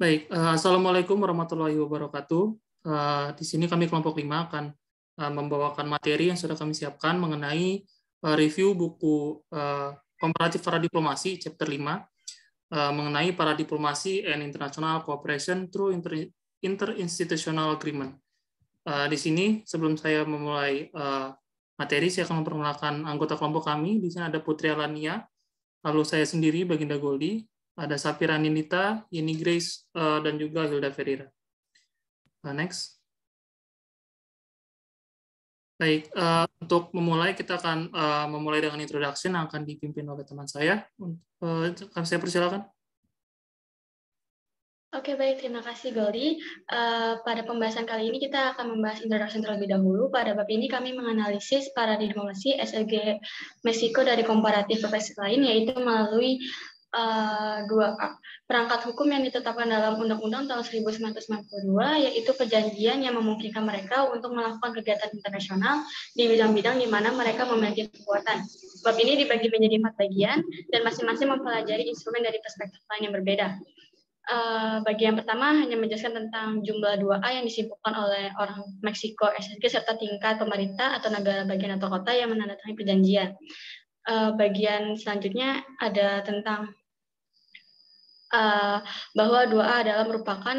Baik, eh, Assalamualaikum warahmatullahi wabarakatuh. Eh, di sini kami kelompok 5 akan eh, membawakan materi yang sudah kami siapkan mengenai review buku Komparatif Para Diplomasi, Chapter 5, mengenai para diplomasi and international cooperation through interinstitutional agreement. Di sini, sebelum saya memulai materi, saya akan memperkenalkan anggota kelompok kami. Di sini ada Putri Alania, lalu saya sendiri, Baginda Goldi, ada Sapira Nindita, ini Grace, eh, dan juga Hilda Ferreira. Eh, next. Baik, eh, untuk memulai kita akan memulai dengan introduction yang akan dipimpin oleh teman saya. Uh, saya persilakan. Oke, baik. Terima kasih, Goldi. pada pembahasan kali ini kita akan membahas introduction terlebih dahulu. Pada bab ini kami menganalisis paradigma Messi SLG Meksiko dari komparatif profesi lain, yaitu melalui Eh, dua a perangkat hukum yang ditetapkan dalam Undang-Undang tahun 1992 yaitu perjanjian yang memungkinkan mereka untuk melakukan kegiatan internasional di bidang-bidang di mana mereka memiliki kekuatan. Sebab ini dibagi menjadi empat bagian dan masing-masing mempelajari instrumen dari perspektif lain yang berbeda. Uh, bagian pertama hanya menjelaskan tentang jumlah 2A yang disimpulkan oleh orang Meksiko SSG serta tingkat pemerintah atau negara bagian atau kota yang menandatangani perjanjian. Uh, bagian selanjutnya ada tentang bahwa eh, bahwa doa adalah merupakan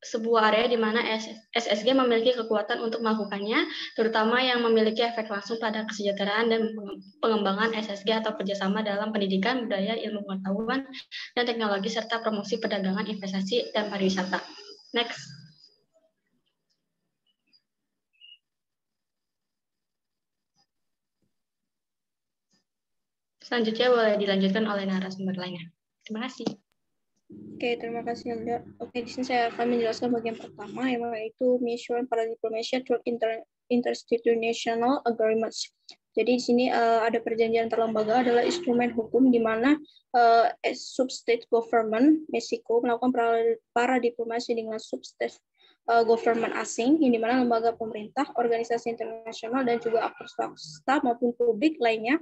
sebuah area di mana SSG memiliki kekuatan untuk melakukannya, terutama yang memiliki efek langsung pada kesejahteraan dan pengembangan SSG atau kerjasama dalam pendidikan, budaya, ilmu pengetahuan, dan teknologi, serta promosi perdagangan, investasi, dan pariwisata. Next. Selanjutnya boleh dilanjutkan oleh narasumber lainnya. Terima kasih. Oke, okay, terima kasih Hilda. Oke, okay, di sini saya akan menjelaskan bagian pertama yaitu Mission para diplomasi through Inter Interinstitutional Agreements. Jadi di sini uh, ada perjanjian antar lembaga adalah instrumen hukum di mana uh, substate government Meksiko melakukan para, para diplomasi dengan substate uh, government asing di mana lembaga pemerintah, organisasi internasional dan juga aktor swasta maupun publik lainnya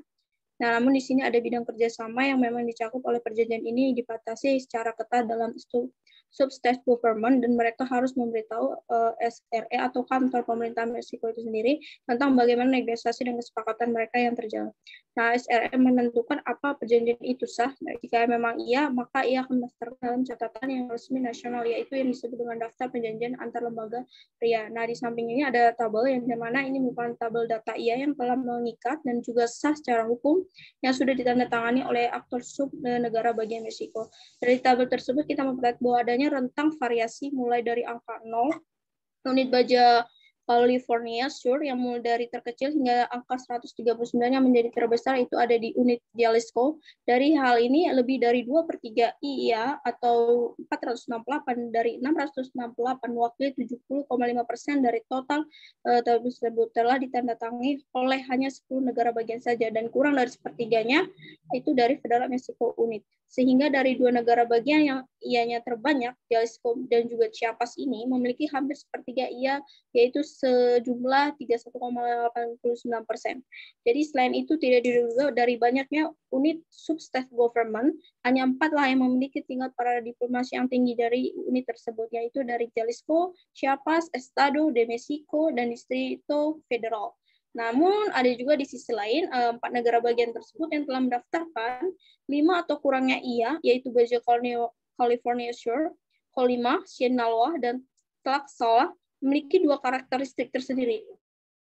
Nah, namun di sini ada bidang kerjasama yang memang dicakup oleh perjanjian ini dibatasi secara ketat dalam substance government dan mereka harus memberitahu uh, eh, SRE atau kantor pemerintah Meksiko itu sendiri tentang bagaimana negosiasi dan kesepakatan mereka yang terjalin. Nah, SRE menentukan apa perjanjian itu sah. Nah, jika memang iya, maka ia akan mendaftarkan dalam catatan yang resmi nasional, yaitu yang disebut dengan daftar perjanjian antar lembaga RIA. Nah, di samping ini ada tabel yang dimana ini merupakan tabel data IA yang telah mengikat dan juga sah secara hukum yang sudah ditandatangani oleh aktor sub eh, negara bagian Meksiko. Dari tabel tersebut kita memperlihat bahwa ada biasanya rentang variasi mulai dari angka 0, unit baja California Sur yang mulai dari terkecil hingga angka 139 yang menjadi terbesar itu ada di unit Jalisco. Dari hal ini lebih dari 2 per 3 IIA atau 468 dari 668 wakil 70,5 persen dari total uh, tersebut telah ditandatangani oleh hanya 10 negara bagian saja dan kurang dari sepertiganya itu dari Federal Mexico Unit. Sehingga dari dua negara bagian yang ianya terbanyak, Jalisco dan juga Chiapas ini memiliki hampir sepertiga ia yaitu sejumlah 31,89 persen. Jadi selain itu tidak diduga dari banyaknya unit sub-state government, hanya empatlah yang memiliki tingkat para diplomasi yang tinggi dari unit tersebut, yaitu dari Jalisco, Chiapas, Estado, de Mexico, dan Distrito Federal. Namun ada juga di sisi lain eh, empat negara bagian tersebut yang telah mendaftarkan lima atau kurangnya iya yaitu Baja California Sur, Colima, Sinaloa, dan Tlaxcala memiliki dua karakteristik tersendiri.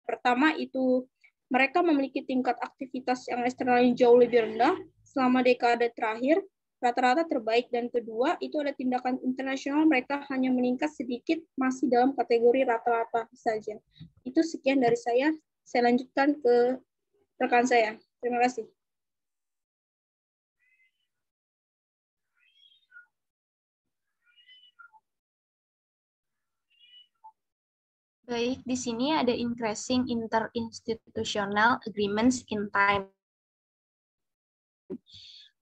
Pertama itu mereka memiliki tingkat aktivitas yang eksternal yang jauh lebih rendah selama dekade terakhir, rata-rata terbaik. Dan kedua, itu ada tindakan internasional mereka hanya meningkat sedikit, masih dalam kategori rata-rata saja. Itu sekian dari saya. Saya lanjutkan ke rekan saya. Terima kasih. Baik, di sini ada increasing interinstitutional agreements in time.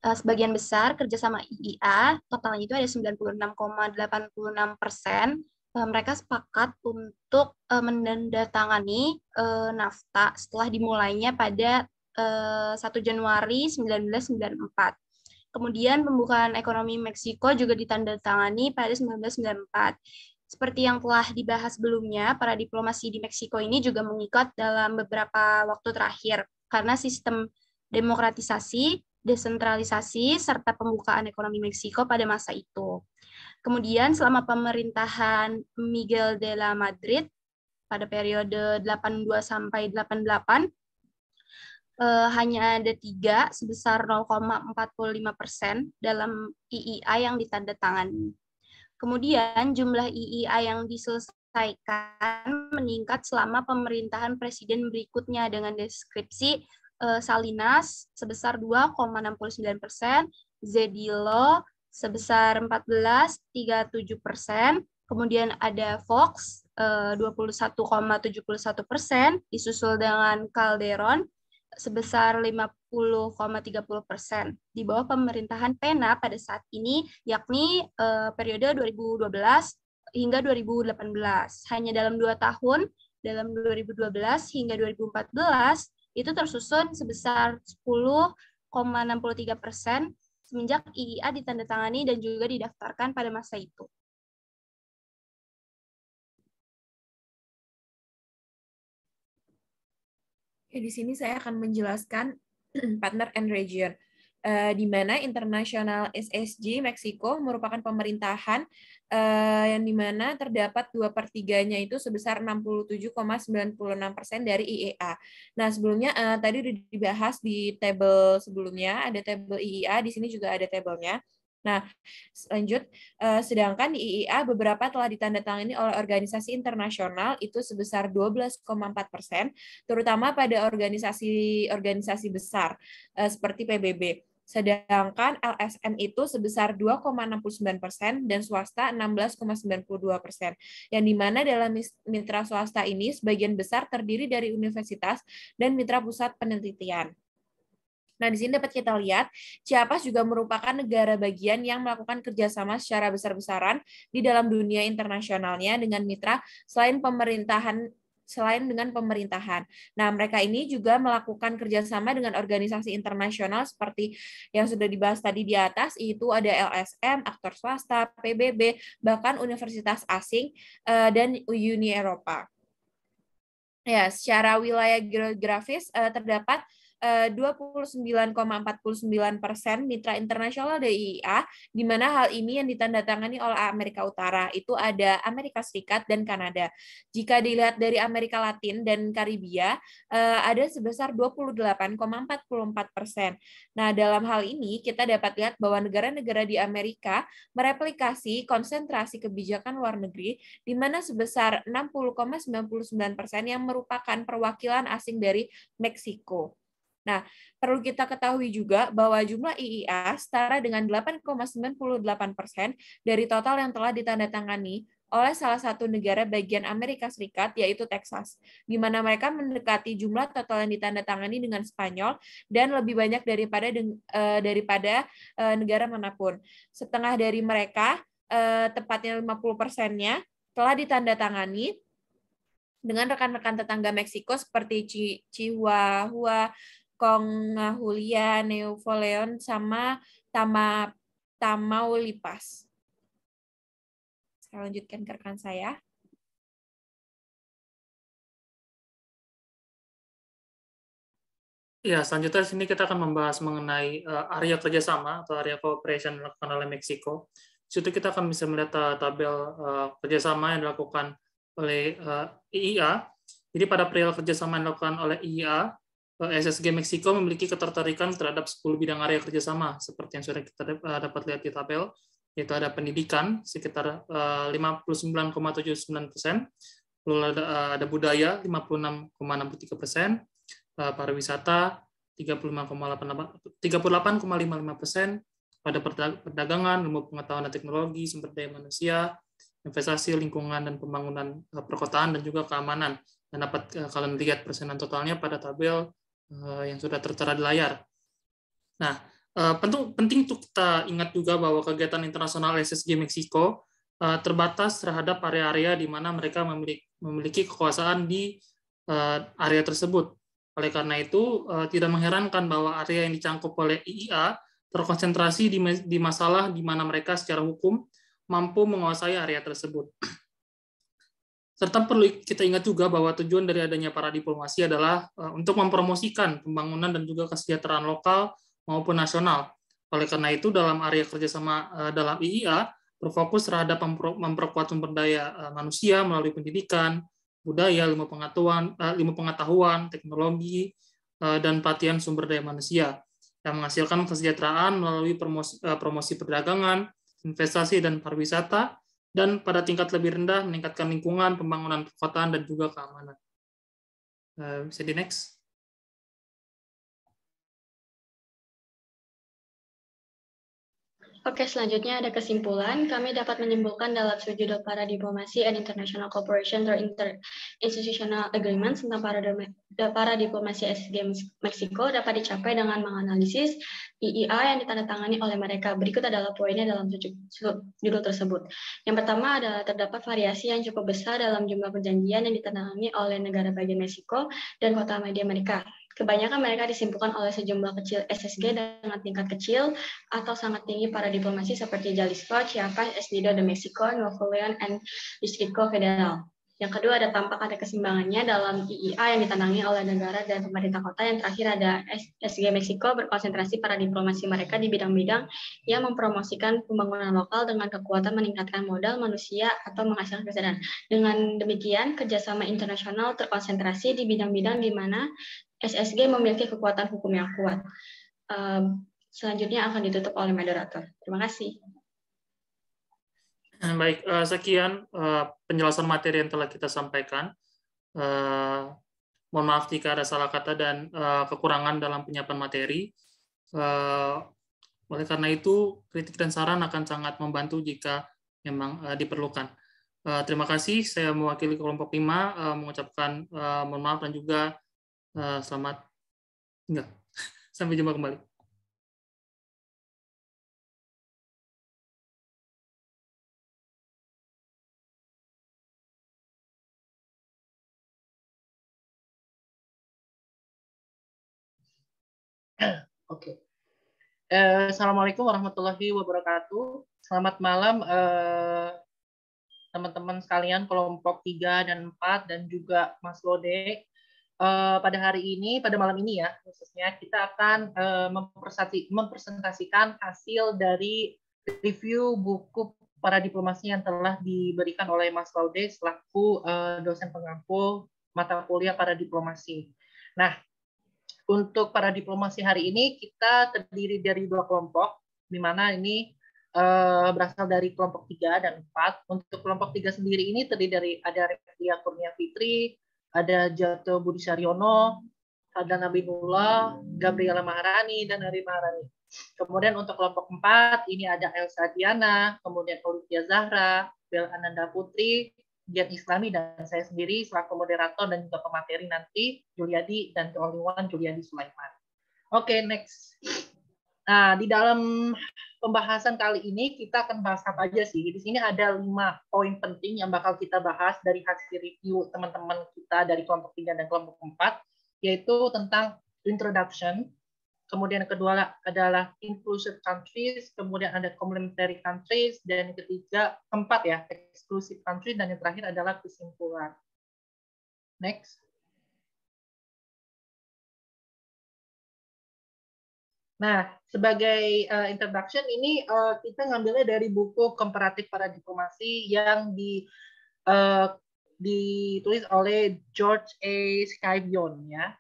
Eh, sebagian besar kerjasama IIA, totalnya itu ada 96,86 persen. Eh, mereka sepakat untuk eh, menandatangani NAFTA setelah dimulainya pada 1 Januari 1994. Kemudian pembukaan ekonomi Meksiko juga ditandatangani pada 1994. Seperti yang telah dibahas sebelumnya, para diplomasi di Meksiko ini juga mengikat dalam beberapa waktu terakhir karena sistem demokratisasi, desentralisasi, serta pembukaan ekonomi Meksiko pada masa itu. Kemudian selama pemerintahan Miguel de la Madrid pada periode 82 sampai 88, eh, hanya ada tiga sebesar 0,45 persen dalam IIA e yang ditandatangani. Kemudian jumlah IIA yang diselesaikan meningkat selama pemerintahan presiden berikutnya dengan deskripsi uh, Salinas sebesar 2,69 persen, Zedilo sebesar 14,37 persen, kemudian ada Fox eh, uh, 21,71 persen, disusul dengan Calderon sebesar 50,30 persen di bawah pemerintahan Pena pada saat ini, yakni eh, periode 2012 hingga 2018. Hanya dalam dua tahun, dalam 2012 hingga 2014, itu tersusun sebesar 10,63 persen semenjak IIA ditandatangani dan juga didaftarkan pada masa itu. Oke, di sini saya akan menjelaskan partner and region. Uh, di mana International SSG Meksiko merupakan pemerintahan uh, yang di mana terdapat dua per itu sebesar 67,96 persen dari IEA. Nah sebelumnya uh, tadi dibahas di table sebelumnya ada table IEA di sini juga ada tabelnya. Nah, lanjut. Eh, sedangkan di IIA beberapa telah ditandatangani oleh organisasi internasional itu sebesar 12,4 persen, terutama pada organisasi-organisasi besar eh, seperti PBB. Sedangkan LSM itu sebesar 2,69 persen dan swasta 16,92 persen. Yang dimana dalam mitra swasta ini sebagian besar terdiri dari universitas dan mitra pusat penelitian. Nah, di sini dapat kita lihat Chiapas juga merupakan negara bagian yang melakukan kerjasama secara besar-besaran di dalam dunia internasionalnya dengan mitra selain pemerintahan selain dengan pemerintahan. Nah, mereka ini juga melakukan kerjasama dengan organisasi internasional seperti yang sudah dibahas tadi di atas, itu ada LSM, aktor swasta, PBB, bahkan universitas asing, eh, dan Uni Eropa. Ya, secara wilayah geografis eh, terdapat 29,49 eh, persen mitra internasional DIA, di mana hal ini yang ditandatangani oleh Amerika Utara, itu ada Amerika Serikat dan Kanada. Jika dilihat dari Amerika Latin dan Karibia, eh, ada sebesar 28,44 persen. Nah, dalam hal ini kita dapat lihat bahwa negara-negara di Amerika mereplikasi konsentrasi kebijakan luar negeri, di mana sebesar 60,99 persen yang merupakan perwakilan asing dari Meksiko. Nah, perlu kita ketahui juga bahwa jumlah IIA setara dengan 8,98 persen dari total yang telah ditandatangani oleh salah satu negara bagian Amerika Serikat, yaitu Texas, di mana mereka mendekati jumlah total yang ditandatangani dengan Spanyol dan lebih banyak daripada eh, daripada eh, negara manapun. Setengah dari mereka, eh, tepatnya 50 persennya, telah ditandatangani dengan rekan-rekan tetangga Meksiko seperti Chihuahua, Kongahulia, Neofoleon, sama Tama, Tamaulipas. Saya lanjutkan ke rekan saya. Ya, selanjutnya sini kita akan membahas mengenai uh, area kerjasama atau area cooperation yang dilakukan oleh Meksiko. Di situ kita akan bisa melihat uh, tabel uh, kerjasama yang dilakukan oleh uh, IIA. Jadi pada perihal kerjasama yang dilakukan oleh IIA, Eh, SSG Meksiko memiliki ketertarikan terhadap 10 bidang area kerjasama, seperti yang sudah kita eh, dapat lihat di tabel, yaitu ada pendidikan sekitar 59,79 eh, persen, lalu ada, ada budaya 56,63 persen, pariwisata 38,55 persen, pada perdagangan, ilmu pengetahuan dan teknologi, sumber daya manusia, investasi, lingkungan, dan pembangunan perkotaan, dan juga keamanan. Dan dapat kalian lihat persenan totalnya pada tabel Eh, yang sudah tertera di layar. Nah, eh, penting penting untuk kita ingat juga bahwa kegiatan internasional SSG Meksiko eh, terbatas terhadap area-area di mana mereka memiliki, kekuasaan di area tersebut. Oleh karena itu, tidak mengherankan bahwa area yang dicangkup oleh IIA terkonsentrasi di masalah di mana mereka secara hukum mampu menguasai area tersebut. Serta perlu kita ingat juga bahwa tujuan dari adanya para diplomasi adalah eh, untuk mempromosikan pembangunan dan juga kesejahteraan lokal maupun nasional. Oleh karena itu, dalam area kerjasama eh, dalam IIA, berfokus terhadap memperkuat sumber daya eh, manusia melalui pendidikan, budaya, ilmu pengetahuan, ilmu pengetahuan teknologi, dan pelatihan sumber daya manusia yang menghasilkan kesejahteraan melalui promosi, promosi perdagangan, investasi, dan pariwisata, dan pada tingkat lebih rendah meningkatkan lingkungan, pembangunan perkotaan, dan juga keamanan. Eh, bisa di next. Oke, selanjutnya ada kesimpulan. Kami dapat menyimpulkan dalam sudut para diplomasi and international cooperation or institutional agreements tentang para, eh, para diplomasi SG Meksiko dapat dicapai dengan menganalisis e e IIA yang ditandatangani oleh mereka. Berikut adalah poinnya dalam judul tersebut. Yang pertama adalah terdapat variasi yang cukup besar dalam jumlah perjanjian yang ditandatangani oleh negara bagian Meksiko dan kota media mereka. Kebanyakan mereka disimpulkan oleh sejumlah kecil SSG hmm. dengan tingkat kecil atau sangat tinggi para diplomasi seperti Jalisco, Chiapas, Esnido de Mexico, Nuevo León, and Distrito Federal. Yang kedua ada tampak ada kesimbangannya dalam IIA yang ditandangi oleh negara dan pemerintah kota. Yang terakhir ada SG Meksiko berkonsentrasi para diplomasi mereka di bidang-bidang yang mempromosikan pembangunan lokal dengan kekuatan meningkatkan modal manusia atau menghasilkan kesadaran. Dengan demikian, kerjasama internasional terkonsentrasi di bidang-bidang di mana SSG memiliki kekuatan hukum yang kuat. selanjutnya akan ditutup oleh moderator. Terima kasih. Eh, baik, eh, sekian eh, penjelasan materi yang telah kita sampaikan. mohon maaf jika ada salah kata dan kekurangan dalam penyiapan materi. oleh karena itu, kritik dan saran akan sangat membantu jika memang diperlukan. terima kasih, saya mewakili kelompok lima mengucapkan mohon maaf dan juga uh, selamat enggak sampai jumpa kembali Oke. Okay. eh, Assalamualaikum warahmatullahi wabarakatuh. Selamat malam eh, teman-teman eh, sekalian kelompok 3 dan 4 dan juga Mas Lode Eh, pada hari ini, pada malam ini ya khususnya kita akan eh, mempresentasikan hasil dari review buku para diplomasi yang telah diberikan oleh Mas Laude selaku eh, dosen pengampu mata kuliah para diplomasi. Nah, untuk para diplomasi hari ini kita terdiri dari dua kelompok, di mana ini uh, berasal dari kelompok tiga dan empat. Untuk kelompok tiga sendiri ini terdiri dari ada Ria Kurnia Fitri, ada Jato Budi Saryono, Nabi Abinullah, Gabriela Maharani, dan Ari Maharani. Kemudian untuk kelompok empat ini ada Elsa Diana, kemudian Olivia Zahra, Bel Ananda Putri, Giat Islami, dan saya sendiri selaku moderator dan juga pemateri nanti, Juliadi dan keoliwan Juliadi Sulaiman. Oke, okay, next. Nah, di dalam pembahasan kali ini kita akan bahas apa aja sih? Di sini ada lima poin penting yang bakal kita bahas dari hasil review teman-teman kita dari kelompok tiga dan kelompok empat, yaitu tentang introduction, kemudian kedua adalah inclusive countries, kemudian ada complementary countries, dan ketiga, keempat ya, exclusive countries dan yang terakhir adalah kesimpulan. Next. Nah, sebagai uh, introduction ini uh, kita ngambilnya dari buku Komparatif para Diplomasi yang di uh, ditulis oleh George A. Skybion ya.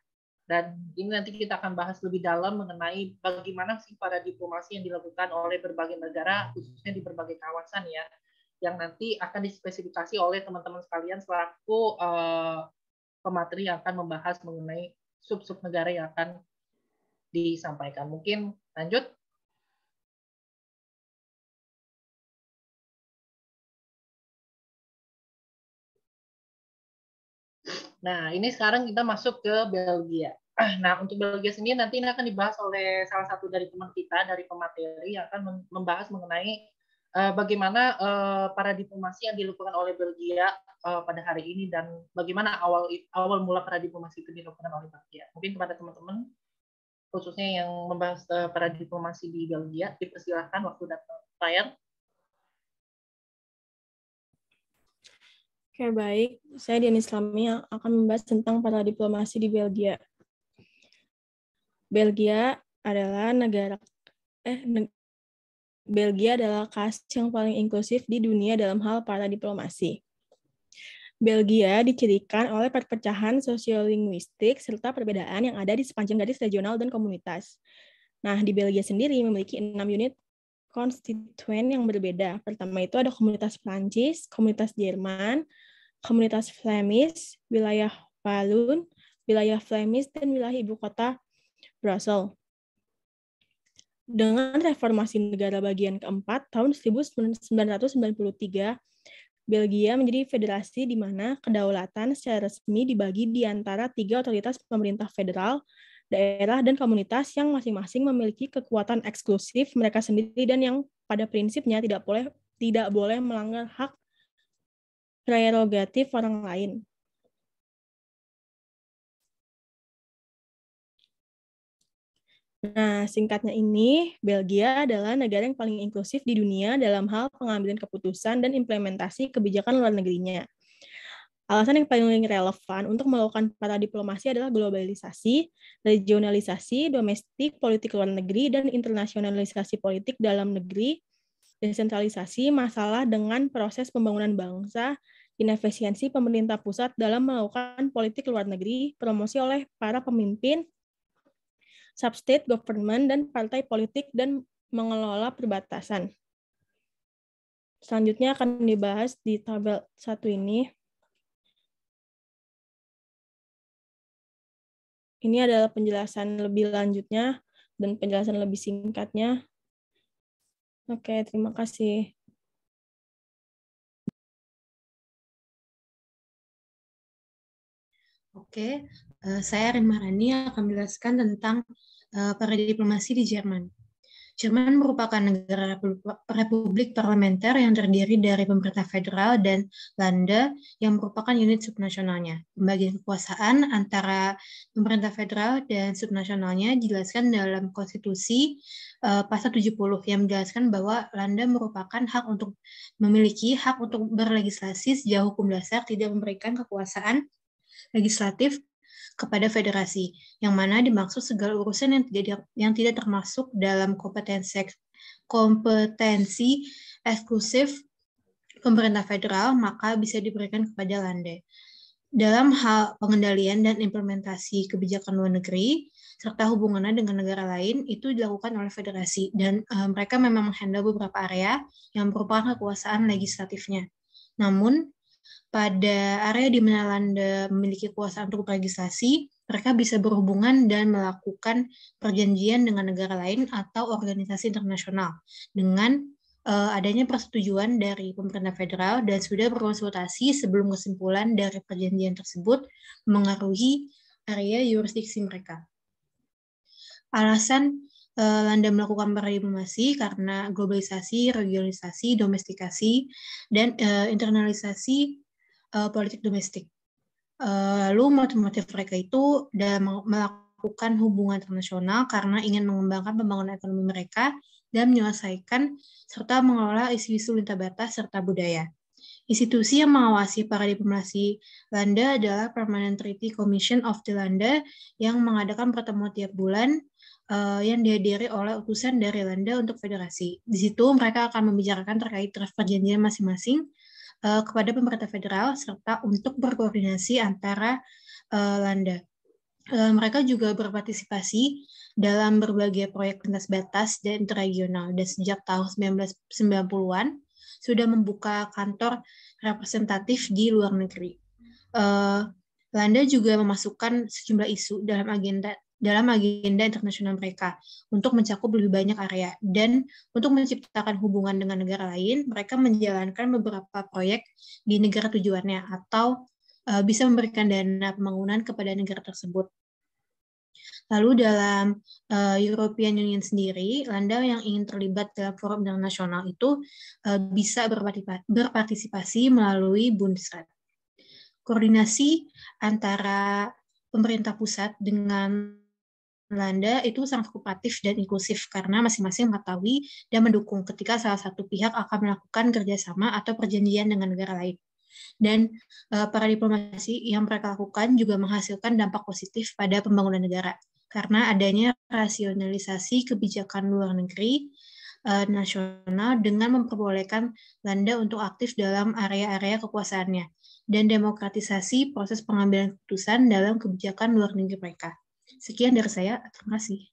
Dan ini nanti kita akan bahas lebih dalam mengenai bagaimana sih para diplomasi yang dilakukan oleh berbagai negara khususnya di berbagai kawasan ya yang nanti akan dispesifikasi oleh teman-teman sekalian selaku uh, pemateri yang akan membahas mengenai sub-sub negara yang akan disampaikan. Mungkin lanjut. Nah, ini sekarang kita masuk ke Belgia. Nah, untuk Belgia sendiri nanti ini akan dibahas oleh salah satu dari teman kita, dari pemateri yang akan membahas mengenai eh, bagaimana eh, para diplomasi yang dilakukan oleh Belgia eh, pada hari ini dan bagaimana awal awal mula para diplomasi itu dilakukan oleh Belgia. Mungkin kepada teman-teman khususnya yang membahas uh, para diplomasi di Belgia, dipersilahkan waktu datang layar. Oke, baik. Saya Dian Islami yang akan membahas tentang para diplomasi di Belgia. Belgia adalah negara eh ne Belgia adalah kas yang paling inklusif di dunia dalam hal para diplomasi. Belgia dicirikan oleh perpecahan sosiolinguistik serta perbedaan yang ada di sepanjang garis regional dan komunitas. Nah, di Belgia sendiri memiliki enam unit konstituen yang berbeda. Pertama itu ada komunitas Prancis, komunitas Jerman, komunitas Flemish, wilayah Walloon, wilayah Flemish, dan wilayah ibu kota Brussels. Dengan reformasi negara bagian keempat tahun 1993, Belgia menjadi federasi di mana kedaulatan secara resmi dibagi di antara tiga otoritas pemerintah federal, daerah, dan komunitas yang masing-masing memiliki kekuatan eksklusif mereka sendiri dan yang pada prinsipnya tidak boleh tidak boleh melanggar hak prerogatif orang lain. Nah, singkatnya ini, Belgia adalah negara yang paling inklusif di dunia dalam hal pengambilan keputusan dan implementasi kebijakan luar negerinya. Alasan yang paling relevan untuk melakukan para diplomasi adalah globalisasi, regionalisasi, domestik, politik luar negeri, dan internasionalisasi politik dalam negeri, desentralisasi, masalah dengan proses pembangunan bangsa, inefisiensi pemerintah pusat dalam melakukan politik luar negeri, promosi oleh para pemimpin, substate government, dan partai politik dan mengelola perbatasan. Selanjutnya akan dibahas di tabel satu ini. Ini adalah penjelasan lebih lanjutnya dan penjelasan lebih singkatnya. Oke, terima kasih. Oke, eh, saya Rima Rani akan menjelaskan tentang Eh, para diplomasi di Jerman. Jerman merupakan negara republik parlementer yang terdiri dari pemerintah federal dan Landa yang merupakan unit subnasionalnya. Pembagian kekuasaan antara pemerintah federal dan subnasionalnya dijelaskan dalam konstitusi uh, pasal 70 yang menjelaskan bahwa Landa merupakan hak untuk memiliki hak untuk berlegislasi sejauh hukum dasar tidak memberikan kekuasaan legislatif kepada federasi, yang mana dimaksud segala urusan yang tidak yang tidak termasuk dalam kompetensi kompetensi eksklusif pemerintah federal maka bisa diberikan kepada Lande. Dalam hal pengendalian dan implementasi kebijakan luar negeri serta hubungannya dengan negara lain itu dilakukan oleh federasi dan uh, mereka memang menghandle beberapa area yang merupakan kekuasaan legislatifnya. Namun pada area di mana Landa memiliki kuasa untuk legislasi, mereka bisa berhubungan dan melakukan perjanjian dengan negara lain atau organisasi internasional dengan uh, adanya persetujuan dari pemerintah federal dan sudah berkonsultasi sebelum kesimpulan dari perjanjian tersebut mengaruhi area yurisdiksi mereka. Alasan Eh, Landa melakukan pereformasi karena globalisasi, regionalisasi, domestikasi, dan uh, internalisasi uh, politik domestik. Uh, lalu motif-motif mereka itu dalam melakukan hubungan internasional karena ingin mengembangkan pembangunan ekonomi mereka dan menyelesaikan serta mengelola isu-isu lintas batas serta budaya. Institusi yang mengawasi para diplomasi Belanda adalah Permanent Treaty Commission of the Landa yang mengadakan pertemuan tiap bulan uh, yang dihadiri oleh utusan dari Landa untuk federasi. Di situ mereka akan membicarakan terkait draft perjanjian masing-masing uh, kepada pemerintah federal serta untuk berkoordinasi antara uh, eh, Landa. Uh, mereka juga berpartisipasi dalam berbagai proyek lintas batas dan interregional dan sejak tahun 1990-an sudah membuka kantor representatif di luar negeri. Uh, Landa juga memasukkan sejumlah isu dalam agenda dalam agenda internasional mereka untuk mencakup lebih banyak area dan untuk menciptakan hubungan dengan negara lain mereka menjalankan beberapa proyek di negara tujuannya atau uh, bisa memberikan dana pembangunan kepada negara tersebut. Lalu dalam uh, European Union sendiri, Landau yang ingin terlibat dalam forum internasional itu uh, bisa berpartisipasi melalui Bundesrat. Koordinasi antara pemerintah pusat dengan Belanda itu sangat kooperatif dan inklusif karena masing-masing mengetahui dan mendukung ketika salah satu pihak akan melakukan kerjasama atau perjanjian dengan negara lain. Dan uh, para diplomasi yang mereka lakukan juga menghasilkan dampak positif pada pembangunan negara karena adanya rasionalisasi kebijakan luar negeri uh, nasional dengan memperbolehkan Belanda untuk aktif dalam area-area kekuasaannya dan demokratisasi proses pengambilan keputusan dalam kebijakan luar negeri mereka. Sekian dari saya. Terima kasih.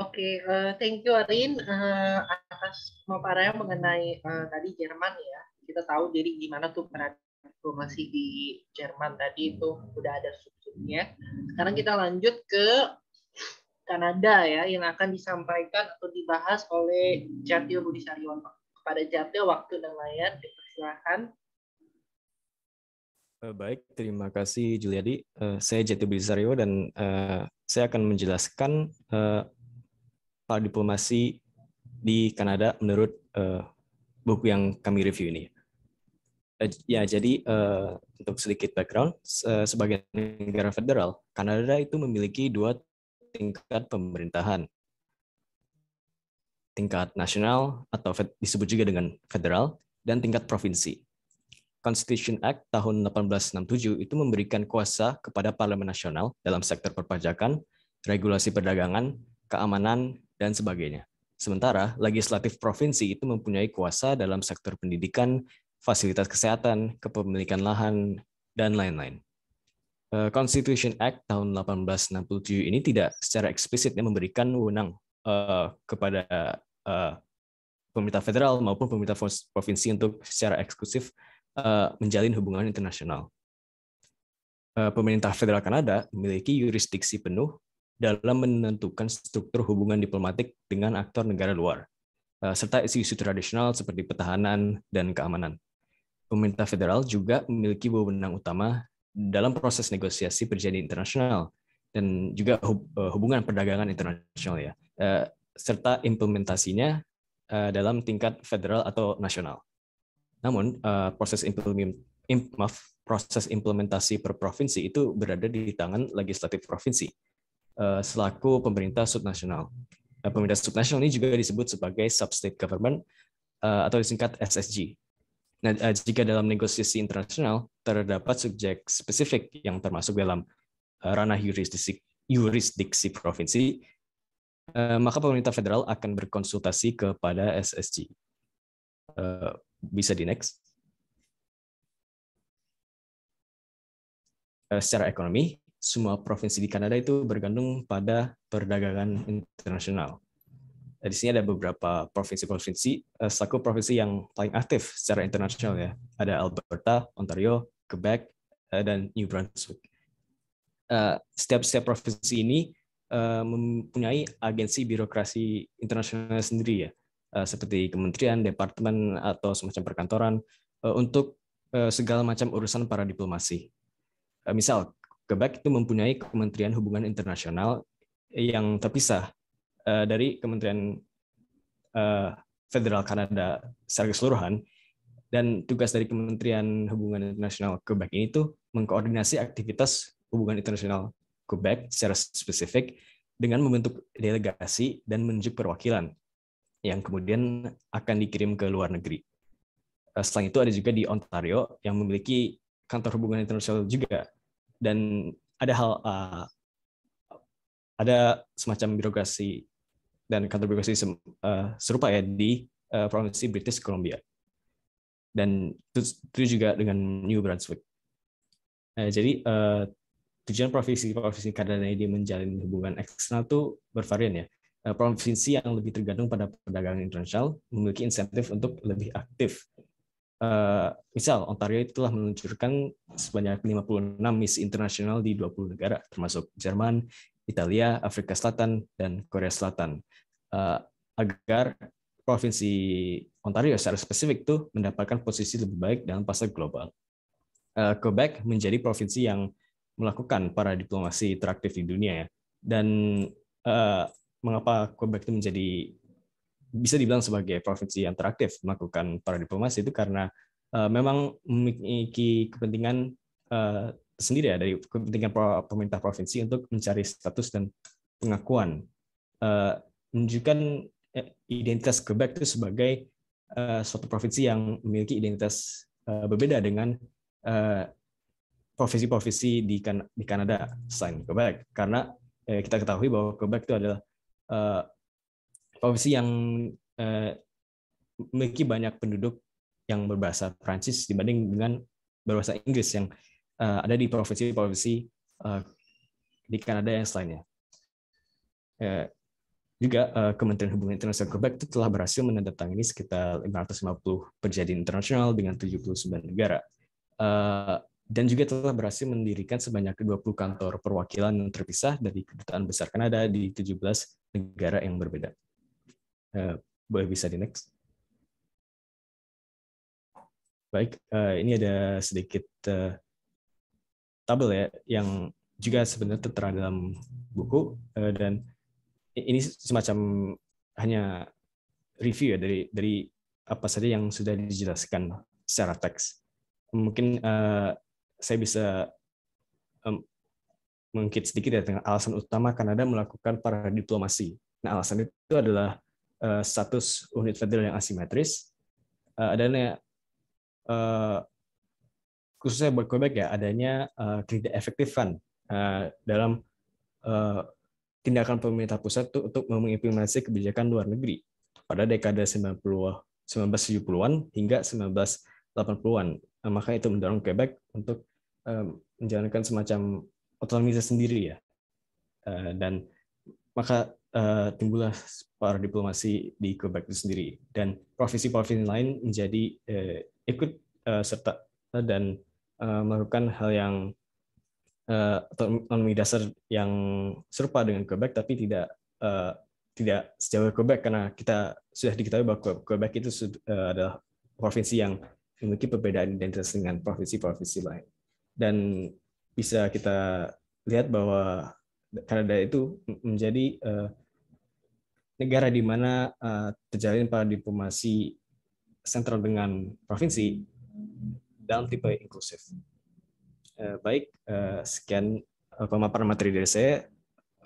Oke, okay, uh, eh, thank you Arin uh, atas pemaparannya mengenai uh, tadi Jerman ya. Kita tahu jadi gimana tuh transformasi di Jerman tadi itu udah ada subsumnya. Sekarang kita lanjut ke Kanada ya yang akan disampaikan atau dibahas oleh Jatio Budi Saryono. Kepada Jatio waktu dan layar dipersilahkan Eh, baik, terima kasih Juliadi. Eh, saya Jati Bizario dan eh, saya akan menjelaskan para diplomasi di Kanada menurut buku yang kami review ini. Ya, jadi untuk sedikit background, sebagai negara federal, Kanada itu memiliki dua tingkat pemerintahan. Tingkat nasional atau disebut juga dengan federal, dan tingkat provinsi. Constitution Act tahun 1867 itu memberikan kuasa kepada Parlemen Nasional dalam sektor perpajakan, regulasi perdagangan, keamanan, dan sebagainya. Sementara legislatif provinsi itu mempunyai kuasa dalam sektor pendidikan, fasilitas kesehatan, kepemilikan lahan, dan lain-lain. Eh, Constitution Act tahun 1867 ini tidak secara eksplisitnya memberikan wewenang eh, kepada eh, pemerintah federal maupun pemerintah provinsi untuk secara eksklusif uh, menjalin hubungan internasional. Uh, pemerintah federal Kanada memiliki yurisdiksi penuh dalam menentukan struktur hubungan diplomatik dengan aktor negara luar, uh, serta isu-isu tradisional seperti pertahanan dan keamanan. Pemerintah federal juga memiliki wewenang utama dalam proses negosiasi perjanjian internasional dan juga hubungan perdagangan internasional ya, serta implementasinya dalam tingkat federal atau nasional. Namun uh, proses implement, proses implementasi per provinsi itu berada di tangan legislatif provinsi uh, selaku pemerintah subnasional. Uh, pemerintah subnasional ini juga disebut sebagai substate government uh, atau disingkat SSG. Nah, uh, jika dalam negosiasi internasional terdapat subjek spesifik yang termasuk dalam uh, ranah yurisdiksi, yurisdiksi provinsi, maka pemerintah federal akan berkonsultasi kepada SSG. Bisa di next. Eh, secara ekonomi, semua provinsi di Kanada itu bergantung pada perdagangan internasional. Eh, di sini ada beberapa provinsi-provinsi, eh, selaku provinsi yang paling aktif secara internasional ya. Ada Alberta, Ontario, Quebec, dan New Brunswick. Setiap setiap provinsi ini mempunyai agensi birokrasi internasional sendiri ya. Eh, seperti kementerian, departemen atau semacam perkantoran eh, untuk eh, segala macam urusan para diplomasi. Misal, Quebec itu mempunyai Kementerian Hubungan Internasional yang terpisah dari Kementerian Federal Kanada secara keseluruhan dan tugas dari Kementerian Hubungan Internasional Quebec ini tuh mengkoordinasi aktivitas hubungan internasional Quebec secara spesifik dengan membentuk delegasi dan menunjuk perwakilan yang kemudian akan dikirim ke luar negeri. Eh, selain itu ada juga di Ontario yang memiliki kantor hubungan internasional juga dan ada hal eh, ada semacam birokrasi dan kantor birokrasi eh, serupa ya di provinsi British Columbia dan itu, juga dengan New Brunswick. jadi uh, tujuan provinsi-provinsi Kanada ini menjalin hubungan eksternal itu bervarian ya. Eh, provinsi yang lebih tergantung pada perdagangan internasional memiliki insentif untuk lebih aktif. Eh, misal, Ontario itu telah meluncurkan sebanyak 56 misi internasional di 20 negara, termasuk Jerman, Italia, Afrika Selatan, dan Korea Selatan, eh, agar provinsi Ontario secara spesifik tuh mendapatkan posisi lebih baik dalam pasar global. Quebec menjadi provinsi yang melakukan para diplomasi interaktif di dunia ya. Dan mengapa Quebec itu menjadi bisa dibilang sebagai provinsi yang teraktif melakukan para diplomasi itu karena uh, memang memiliki kepentingan uh, sendiri ya dari kepentingan pemerintah provinsi untuk mencari status dan pengakuan uh, menunjukkan identitas Quebec itu sebagai uh, suatu provinsi yang memiliki identitas uh, berbeda dengan uh, provinsi-provinsi di, kan di Kanada selain Quebec karena uh, kita ketahui bahwa Quebec itu adalah uh, yang eh, memiliki banyak penduduk yang berbahasa Prancis dibanding dengan berbahasa Inggris yang eh, ada di provinsi-provinsi uh, di Kanada yang selainnya. juga Kementerian Hubungan Internasional Quebec itu telah berhasil menandatangani sekitar 550 perjanjian internasional dengan 79 negara dan juga telah berhasil mendirikan sebanyak 20 kantor perwakilan yang terpisah dari Kedutaan Besar Kanada di 17 negara yang berbeda. Uh, boleh bisa di next. Baik, eh, ini ada sedikit eh, tabel ya yang juga sebenarnya tertera dalam buku dan ini semacam hanya review ya dari dari apa saja yang sudah dijelaskan secara teks. Mungkin saya bisa um, mengkit sedikit ya dengan alasan utama Kanada melakukan para diplomasi. Nah, alasan itu adalah uh, status unit federal yang asimetris, uh, adanya uh, khususnya buat Quebec ya, adanya uh, efektifan uh, dalam uh, tindakan pemerintah pusat itu untuk mengimplementasi kebijakan luar negeri pada dekade 1970-an hingga 1980-an. Nah, maka itu mendorong Quebec untuk Eh, menjalankan semacam otonomi sendiri ya eh, dan maka eh, timbullah para diplomasi di Quebec itu sendiri dan provinsi-provinsi lain menjadi ikut serta dan melakukan hal yang otonomi dasar yang serupa dengan Quebec tapi tidak tidak sejauh Quebec karena kita sudah diketahui bahwa Quebec itu adalah provinsi yang memiliki perbedaan identitas dengan provinsi-provinsi lain dan bisa kita lihat bahwa Kanada itu menjadi eh, negara di mana eh, terjalin para diplomasi sentral dengan provinsi dalam tipe inklusif. Eh, baik, sekian pemaparan materi dari saya.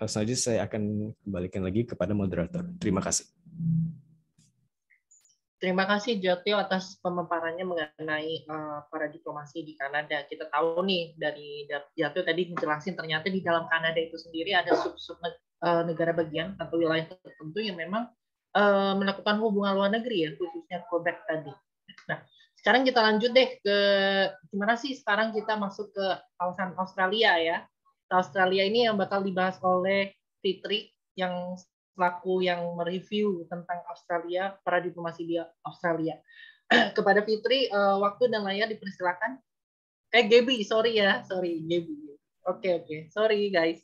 Selanjutnya saya akan kembalikan lagi kepada moderator. Terima kasih. Terima kasih Jotio atas pemaparannya mengenai uh, para diplomasi di Kanada. Kita tahu nih dari Jotio tadi menjelaskan ternyata di dalam Kanada itu sendiri ada sub-sub eh, negara bagian atau wilayah tertentu yang memang uh, melakukan hubungan luar negeri ya khususnya Quebec tadi. Nah, sekarang kita lanjut deh ke gimana sih sekarang kita masuk ke kawasan Australia ya. Australia ini yang bakal dibahas oleh Fitri yang selaku yang mereview tentang Australia, para diplomasi di Australia. Kepada Fitri, uh, waktu dan layar dipersilakan. Eh, Gaby, sorry ya, sorry, Gaby. Oke, okay, oke, okay. sorry guys.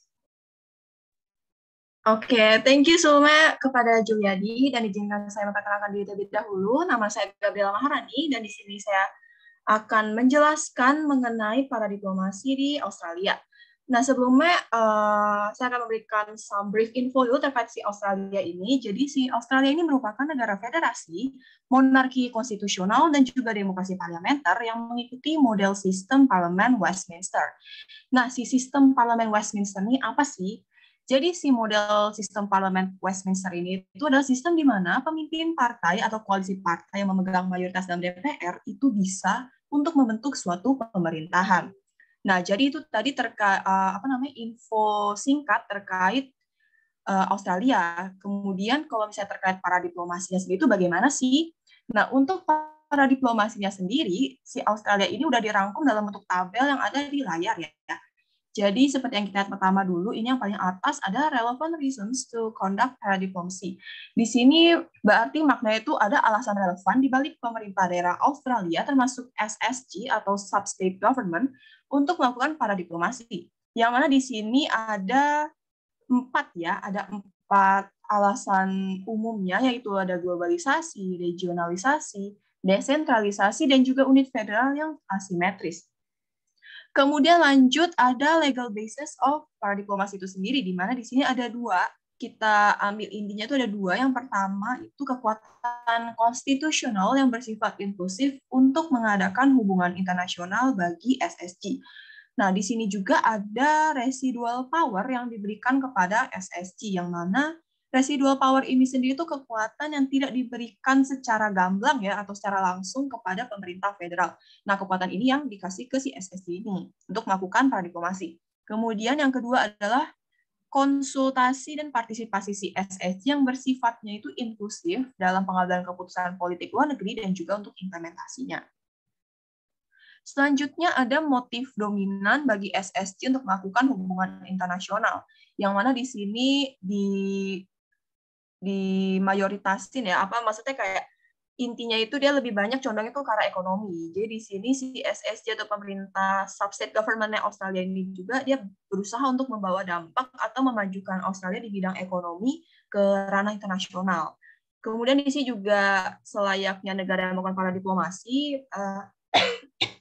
Oke, okay, thank you semua kepada Juliadi dan izinkan saya memperkenalkan diri terlebih dahulu. Nama saya Gabriela Maharani dan di sini saya akan menjelaskan mengenai para diplomasi di Australia. Nah, sebelumnya uh, saya akan memberikan some brief info dulu terkait si Australia ini. Jadi, si Australia ini merupakan negara federasi, monarki konstitusional, dan juga demokrasi parlementer yang mengikuti model sistem parlemen Westminster. Nah, si sistem parlemen Westminster ini apa sih? Jadi si model sistem parlemen Westminster ini itu adalah sistem di mana pemimpin partai atau koalisi partai yang memegang mayoritas dalam DPR itu bisa untuk membentuk suatu pemerintahan. Nah, jadi itu tadi terkait uh, eh, apa namanya info singkat terkait uh, Australia. Kemudian kalau misalnya terkait para diplomasinya sendiri itu bagaimana sih? Nah, untuk para diplomasinya sendiri, si Australia ini udah dirangkum dalam bentuk tabel yang ada di layar ya. Jadi seperti yang kita lihat pertama dulu, ini yang paling atas ada relevant reasons to conduct diplomacy Di sini berarti makna itu ada alasan relevan di balik pemerintah daerah Australia termasuk SSG atau Sub-State Government untuk melakukan para diplomasi. Yang mana di sini ada empat ya, ada empat alasan umumnya yaitu ada globalisasi, regionalisasi, desentralisasi, dan juga unit federal yang asimetris. Kemudian lanjut ada legal basis of para diplomasi itu sendiri, di mana di sini ada dua, kita ambil intinya itu ada dua. Yang pertama itu kekuatan konstitusional yang bersifat inklusif untuk mengadakan hubungan internasional bagi SSG. Nah, di sini juga ada residual power yang diberikan kepada SSG, yang mana residual power ini sendiri itu kekuatan yang tidak diberikan secara gamblang ya atau secara langsung kepada pemerintah federal. Nah, kekuatan ini yang dikasih ke si SSG ini untuk melakukan paradiplomasi. Kemudian yang kedua adalah konsultasi dan partisipasi CSS yang bersifatnya itu inklusif dalam pengambilan keputusan politik luar negeri dan juga untuk implementasinya. Selanjutnya ada motif dominan bagi SSG untuk melakukan hubungan internasional, yang mana di sini di di mayoritasin ya apa maksudnya kayak intinya itu dia lebih banyak condongnya ke arah ekonomi. Jadi di sini si SSJ atau pemerintah subset governmentnya Australia ini juga dia berusaha untuk membawa dampak atau memajukan Australia di bidang ekonomi ke ranah internasional. Kemudian di sini juga selayaknya negara yang melakukan para diplomasi, uh, eh,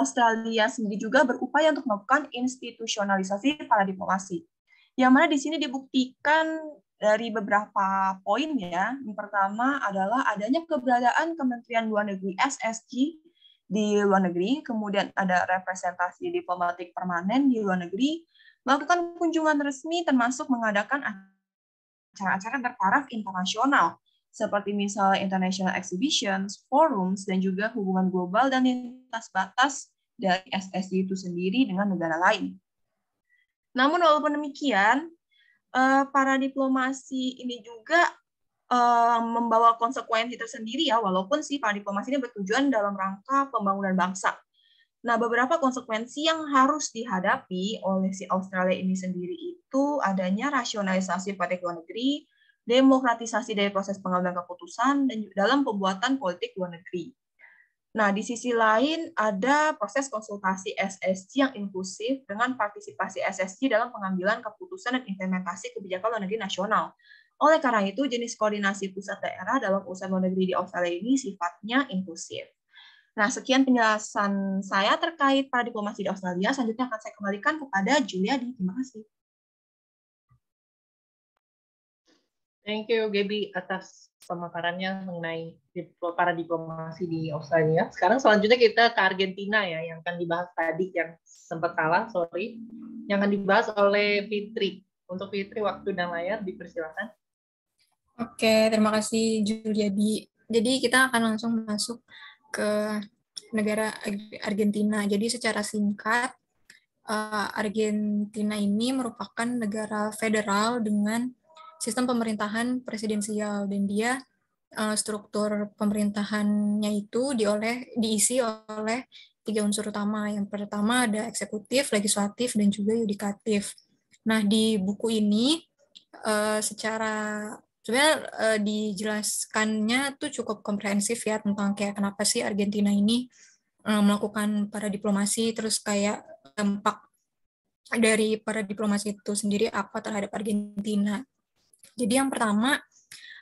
Australia sendiri juga berupaya untuk melakukan institusionalisasi para diplomasi. Yang mana di sini dibuktikan dari beberapa poin ya. Yang pertama adalah adanya keberadaan Kementerian Luar Negeri SSG di luar negeri, kemudian ada representasi diplomatik permanen di luar negeri, melakukan kunjungan resmi termasuk mengadakan acara-acara bertaraf internasional seperti misalnya international exhibitions, forums, dan juga hubungan global dan lintas batas dari SSG itu sendiri dengan negara lain. Namun walaupun demikian, uh, para diplomasi ini juga uh, membawa konsekuensi tersendiri ya, walaupun sih para diplomasi ini bertujuan dalam rangka pembangunan bangsa. Nah, beberapa konsekuensi yang harus dihadapi oleh si Australia ini sendiri itu adanya rasionalisasi partai luar negeri, demokratisasi dari proses pengambilan keputusan, dan dalam pembuatan politik luar negeri. Nah, di sisi lain ada proses konsultasi SSG yang inklusif dengan partisipasi SSG dalam pengambilan keputusan dan implementasi kebijakan luar negeri nasional. Oleh karena itu, jenis koordinasi pusat daerah dalam usaha luar negeri di Australia ini sifatnya inklusif. Nah, sekian penjelasan saya terkait para diplomasi di Australia. Selanjutnya akan saya kembalikan kepada Julia di. Terima kasih. Thank you Gaby atas pemaparannya mengenai para diplomasi di Australia. Sekarang selanjutnya kita ke Argentina ya, yang akan dibahas tadi yang sempat salah, sorry, yang akan dibahas oleh Fitri. Untuk Fitri, waktu dan layar dipersilakan. Oke, terima kasih Julia. Jadi kita akan langsung masuk ke negara Argentina. Jadi secara singkat, eh, Argentina ini merupakan negara federal dengan sistem pemerintahan presidensial dan dia eh, struktur pemerintahannya itu dioleh diisi oleh tiga unsur utama. Yang pertama ada eksekutif, legislatif, dan juga yudikatif. Nah, di buku ini eh, secara sebenarnya eh, dijelaskannya tuh cukup komprehensif ya tentang kayak kenapa sih Argentina ini melakukan para diplomasi terus kayak dampak dari para diplomasi itu sendiri apa terhadap Argentina. Jadi yang pertama,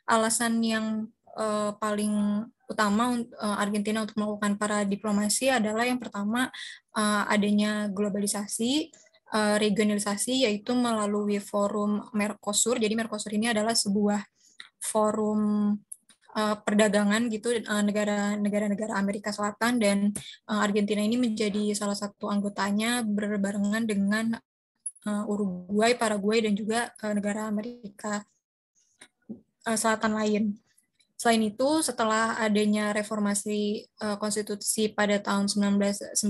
alasan yang uh, paling utama uh, Argentina untuk melakukan para diplomasi adalah yang pertama uh, adanya globalisasi, uh, regionalisasi yaitu melalui forum Mercosur. Jadi Mercosur ini adalah sebuah forum uh, perdagangan gitu negara-negara-negara Amerika Selatan dan uh, Argentina ini menjadi salah satu anggotanya berbarengan dengan uh, Uruguay, Paraguay dan juga uh, negara Amerika Eh, selatan lain. Selain itu, setelah adanya reformasi eh, konstitusi pada tahun 1994,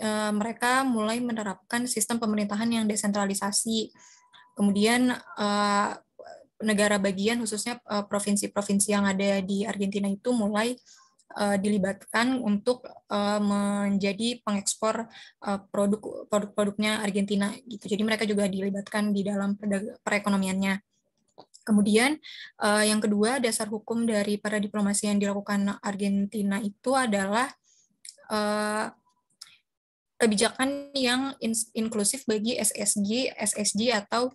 uh, eh, mereka mulai menerapkan sistem pemerintahan yang desentralisasi. Kemudian negara bagian khususnya provinsi-provinsi yang ada di Argentina itu mulai dilibatkan untuk menjadi pengekspor produk produk-produknya Argentina gitu. Jadi mereka juga dilibatkan di dalam perekonomiannya. Kemudian uh, yang kedua dasar hukum dari para diplomasi yang dilakukan Argentina itu adalah uh, kebijakan yang in inklusif bagi SSG, SSG atau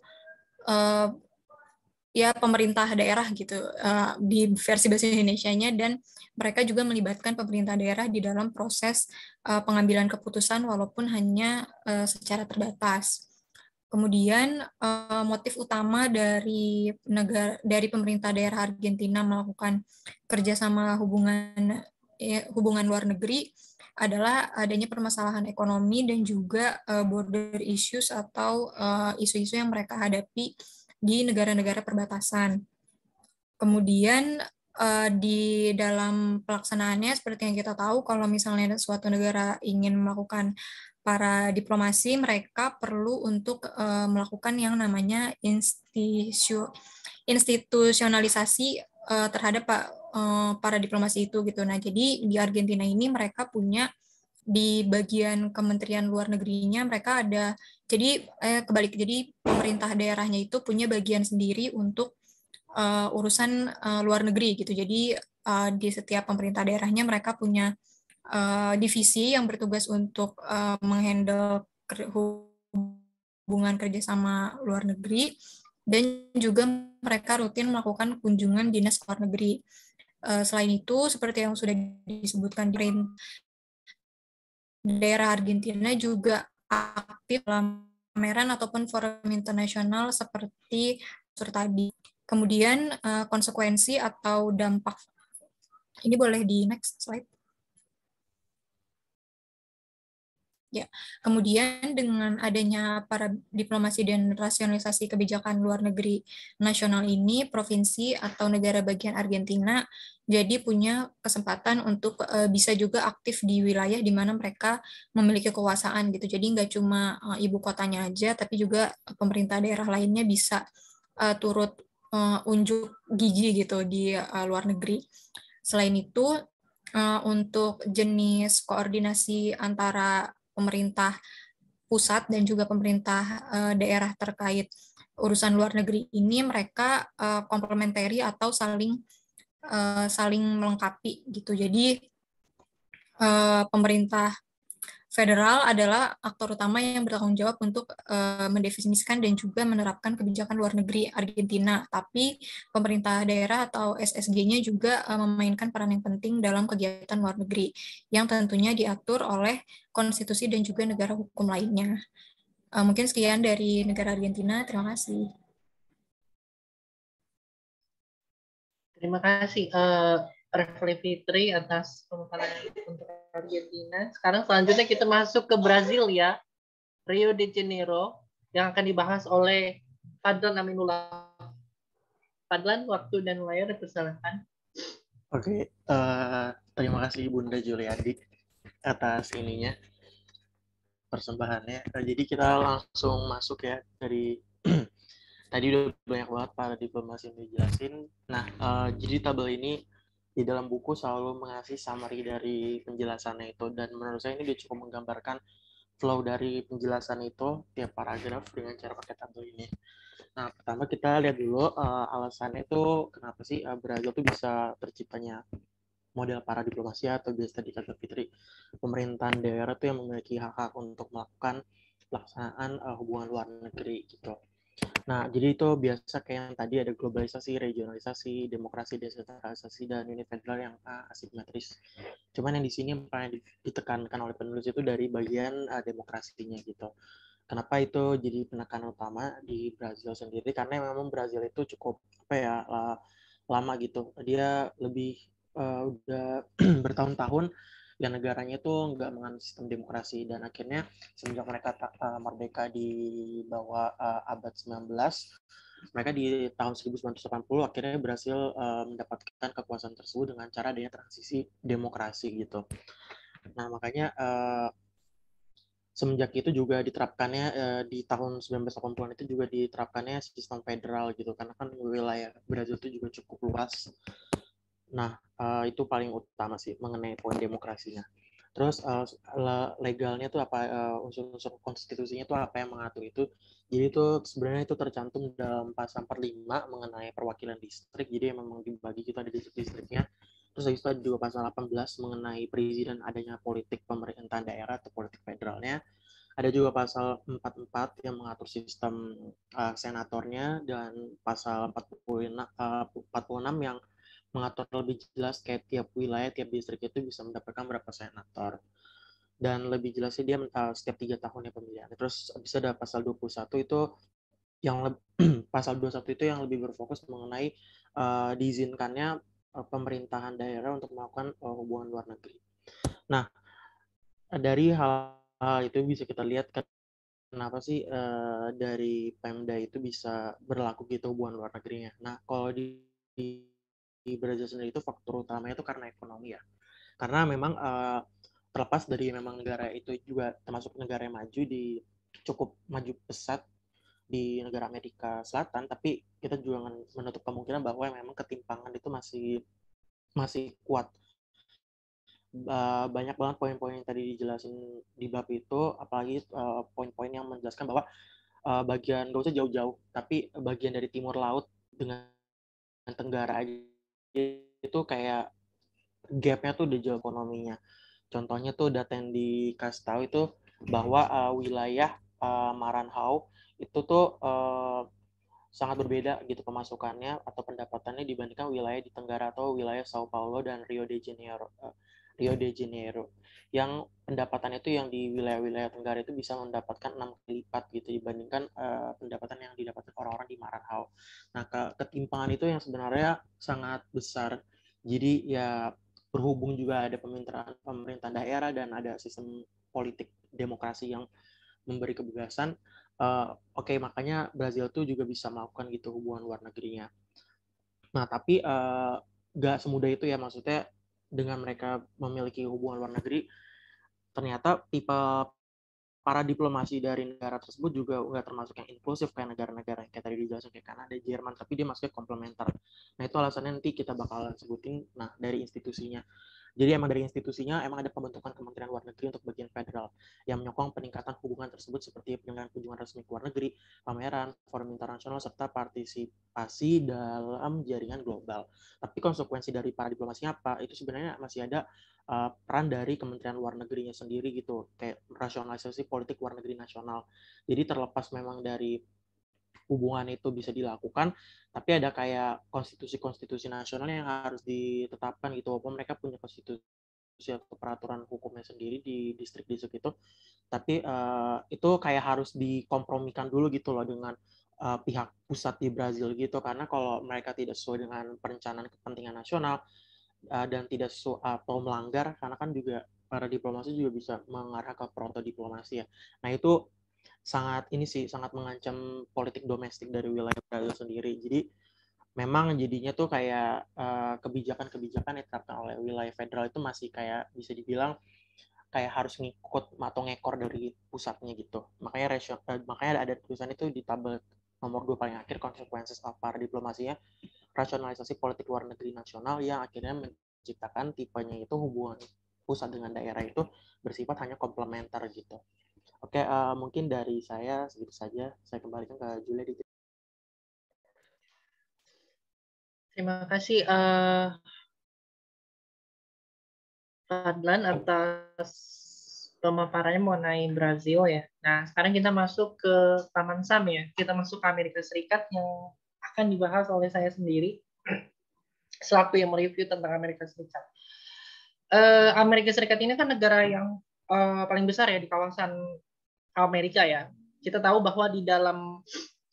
uh, ya pemerintah daerah gitu uh, di versi bahasa Indonesia-nya dan mereka juga melibatkan pemerintah daerah di dalam proses uh, pengambilan keputusan walaupun hanya uh, secara terbatas. Kemudian eh, motif utama dari negara dari pemerintah daerah Argentina melakukan kerjasama hubungan ya, hubungan luar negeri adalah adanya permasalahan ekonomi dan juga eh, border issues atau eh, isu-isu yang mereka hadapi di negara-negara perbatasan. Kemudian di dalam pelaksanaannya seperti yang kita tahu kalau misalnya suatu negara ingin melakukan para diplomasi mereka perlu untuk uh, melakukan yang namanya institu institusionalisasi uh, terhadap uh, para diplomasi itu gitu. Nah, jadi di Argentina ini mereka punya di bagian Kementerian Luar Negerinya mereka ada jadi eh, kebalik jadi pemerintah daerahnya itu punya bagian sendiri untuk uh, urusan uh, luar negeri gitu. Jadi uh, di setiap pemerintah daerahnya mereka punya Eh, divisi yang bertugas untuk eh, menghandle hubungan kerja sama luar negeri dan juga mereka rutin melakukan kunjungan dinas luar negeri. Eh, selain itu, seperti yang sudah disebutkan di daerah Argentina juga aktif dalam pameran ataupun forum internasional seperti tadi. Kemudian konsekuensi atau dampak. Ini boleh di next slide. Ya, kemudian dengan adanya para diplomasi dan rasionalisasi kebijakan luar negeri nasional ini, provinsi atau negara bagian Argentina jadi punya kesempatan untuk e, bisa juga aktif di wilayah di mana mereka memiliki kekuasaan gitu. Jadi nggak cuma e, ibu kotanya aja, tapi juga pemerintah daerah lainnya bisa e, turut e, unjuk gigi gitu di e, luar negeri. Selain itu, uh, untuk jenis koordinasi antara pemerintah pusat dan juga pemerintah uh, daerah terkait urusan luar negeri ini mereka uh, komplementari atau saling uh, saling melengkapi gitu. Jadi uh, pemerintah federal adalah aktor utama yang bertanggung jawab untuk uh, mendefinisikan dan juga menerapkan kebijakan luar negeri Argentina. Tapi pemerintah daerah atau SSG-nya juga uh, memainkan peran yang penting dalam kegiatan luar negeri yang tentunya diatur oleh konstitusi dan juga negara hukum lainnya. Uh, mungkin sekian dari negara Argentina. Terima kasih. Terima kasih. Uh, Refli Fitri atas pemaparan untuk Argentina. Sekarang selanjutnya kita masuk ke Brazil ya. Rio de Janeiro yang akan dibahas oleh Padlan Aminullah. Padlan waktu dan layar dipersilakan. Oke, okay, uh, eh, terima kasih Bunda Juliadi atas ininya persembahannya. Nah, jadi kita langsung masuk ya dari tadi udah banyak banget para diplomasi yang dijelasin. Nah, uh, jadi tabel ini di dalam buku selalu mengasih summary dari penjelasannya itu dan menurut saya ini dia cukup menggambarkan flow dari penjelasan itu tiap paragraf dengan cara pakai tabel ini. Nah, pertama kita lihat dulu uh, alasannya itu kenapa sih uh, eh, Brazil itu bisa terciptanya model para diplomasi atau biasa dikata Fitri pemerintahan daerah itu yang memiliki hak-hak untuk melakukan pelaksanaan uh, hubungan luar negeri gitu. Nah, jadi itu biasa kayak yang tadi ada globalisasi, regionalisasi, demokrasi, desentralisasi, dan unit yang ah, asimetris. Cuman yang di sini yang paling ditekankan oleh penulis itu dari bagian uh, demokrasinya gitu. Kenapa itu jadi penekanan utama di Brazil sendiri? Karena memang Brazil itu cukup apa ya lama gitu. Dia lebih uh, udah bertahun-tahun yang negaranya itu nggak menganut sistem demokrasi dan akhirnya semenjak mereka uh, merdeka di bawah uh, abad 19 mereka di tahun 1980 akhirnya berhasil uh, mendapatkan kekuasaan tersebut dengan cara adanya transisi demokrasi gitu. Nah, makanya uh, semenjak itu juga diterapkannya uh, di tahun 1980-an itu juga diterapkannya sistem federal gitu karena kan wilayah Brazil itu juga cukup luas Nah, uh, itu paling utama sih mengenai poin demokrasinya. Terus uh, legalnya tuh apa eh, unsur-unsur konstitusinya tuh apa yang mengatur itu. Jadi itu sebenarnya itu tercantum dalam pasal 45 mengenai perwakilan distrik. Jadi memang dibagi kita ada distrik-distriknya. Terus habis itu juga pasal 18 mengenai perizinan adanya politik pemerintahan daerah atau politik federalnya. Ada juga pasal 44 yang mengatur sistem uh, senatornya dan pasal 46, uh, 46 yang mengatur lebih jelas kayak tiap wilayah, tiap distrik itu bisa mendapatkan berapa senator. Dan lebih jelasnya dia uh, setiap tiga tahun ya pemilihan. Terus bisa ada pasal 21 itu yang pasal 21 itu yang lebih berfokus mengenai uh, diizinkannya uh, pemerintahan daerah untuk melakukan uh, hubungan luar negeri. Nah, dari hal, hal itu bisa kita lihat kenapa sih uh, dari Pemda itu bisa berlaku gitu hubungan luar negerinya. Nah, kalau di di Brazil sendiri itu faktor utamanya itu karena ekonomi ya. Karena memang uh, terlepas dari memang negara itu juga termasuk negara yang maju di cukup maju pesat di negara Amerika Selatan, tapi kita juga menutup kemungkinan bahwa memang ketimpangan itu masih masih kuat. banyak banget poin-poin yang tadi dijelasin di bab itu, apalagi eh, poin-poin yang menjelaskan bahwa eh, bagian gak usah jauh-jauh, tapi bagian dari timur laut dengan Tenggara aja itu kayak gapnya tuh di ekonominya. Contohnya tuh data yang dikasih tahu itu bahwa uh, wilayah uh, Maranhau itu tuh uh, sangat berbeda gitu pemasukannya atau pendapatannya dibandingkan wilayah di Tenggara atau wilayah Sao Paulo dan Rio de Janeiro. Uh, Rio de Janeiro yang pendapatan itu yang di wilayah-wilayah Tenggara itu bisa mendapatkan enam kali lipat gitu dibandingkan uh, pendapatan yang didapatkan orang-orang di Maranhao. Nah, ke ketimpangan itu yang sebenarnya sangat besar. Jadi ya berhubung juga ada pemerintahan pemerintahan daerah dan ada sistem politik demokrasi yang memberi kebebasan. Uh, Oke, okay, makanya Brazil itu juga bisa melakukan gitu hubungan luar negerinya. Nah, tapi uh, eh, gak semudah itu ya maksudnya dengan mereka memiliki hubungan luar negeri ternyata tipe para diplomasi dari negara tersebut juga nggak termasuk yang inklusif kayak negara-negara kayak tadi dijelaskan kayak Kanada, Jerman, tapi dia masuknya komplementer. Nah itu alasannya nanti kita bakal sebutin. Nah dari institusinya. Jadi emang dari institusinya emang ada pembentukan Kementerian Luar Negeri untuk bagian federal yang menyokong peningkatan hubungan tersebut seperti penyelenggaraan kunjungan resmi ke luar negeri, pameran, forum internasional serta partisipasi dalam jaringan global. Tapi konsekuensi dari para diplomasinya apa? Itu sebenarnya masih ada eh, peran dari Kementerian Luar Negerinya sendiri gitu, kayak rasionalisasi politik luar negeri nasional. Jadi terlepas memang dari hubungan itu bisa dilakukan tapi ada kayak konstitusi-konstitusi nasional yang harus ditetapkan gitu walaupun mereka punya konstitusi atau peraturan hukumnya sendiri di distrik di itu tapi uh, itu kayak harus dikompromikan dulu gitu loh dengan uh, pihak pusat di Brazil gitu karena kalau mereka tidak sesuai dengan perencanaan kepentingan nasional uh, dan tidak sesuai atau melanggar karena kan juga para diplomasi juga bisa mengarah ke proto diplomasi ya nah itu sangat ini sih sangat mengancam politik domestik dari wilayah Brazil sendiri. Jadi memang jadinya tuh kayak uh, kebijakan-kebijakan yang diterapkan oleh wilayah federal itu masih kayak bisa dibilang kayak harus ngikut atau ngekor dari pusatnya gitu. Makanya resio, uh, eh, makanya ada tulisan itu di tabel nomor dua paling akhir konsekuensi of our diplomasinya rasionalisasi politik luar negeri nasional yang akhirnya menciptakan tipenya itu hubungan pusat dengan daerah itu bersifat hanya komplementer gitu. Oke, uh, mungkin dari saya segitu saja. Saya kembalikan ke Julia di Terima kasih uh, atas pemaparannya mengenai Brazil ya. Nah, sekarang kita masuk ke Taman Sam ya. Kita masuk ke Amerika Serikat yang akan dibahas oleh saya sendiri selaku yang mereview tentang Amerika Serikat. Uh, Amerika Serikat ini kan negara yang uh, paling besar ya di kawasan Amerika ya. Kita tahu bahwa di dalam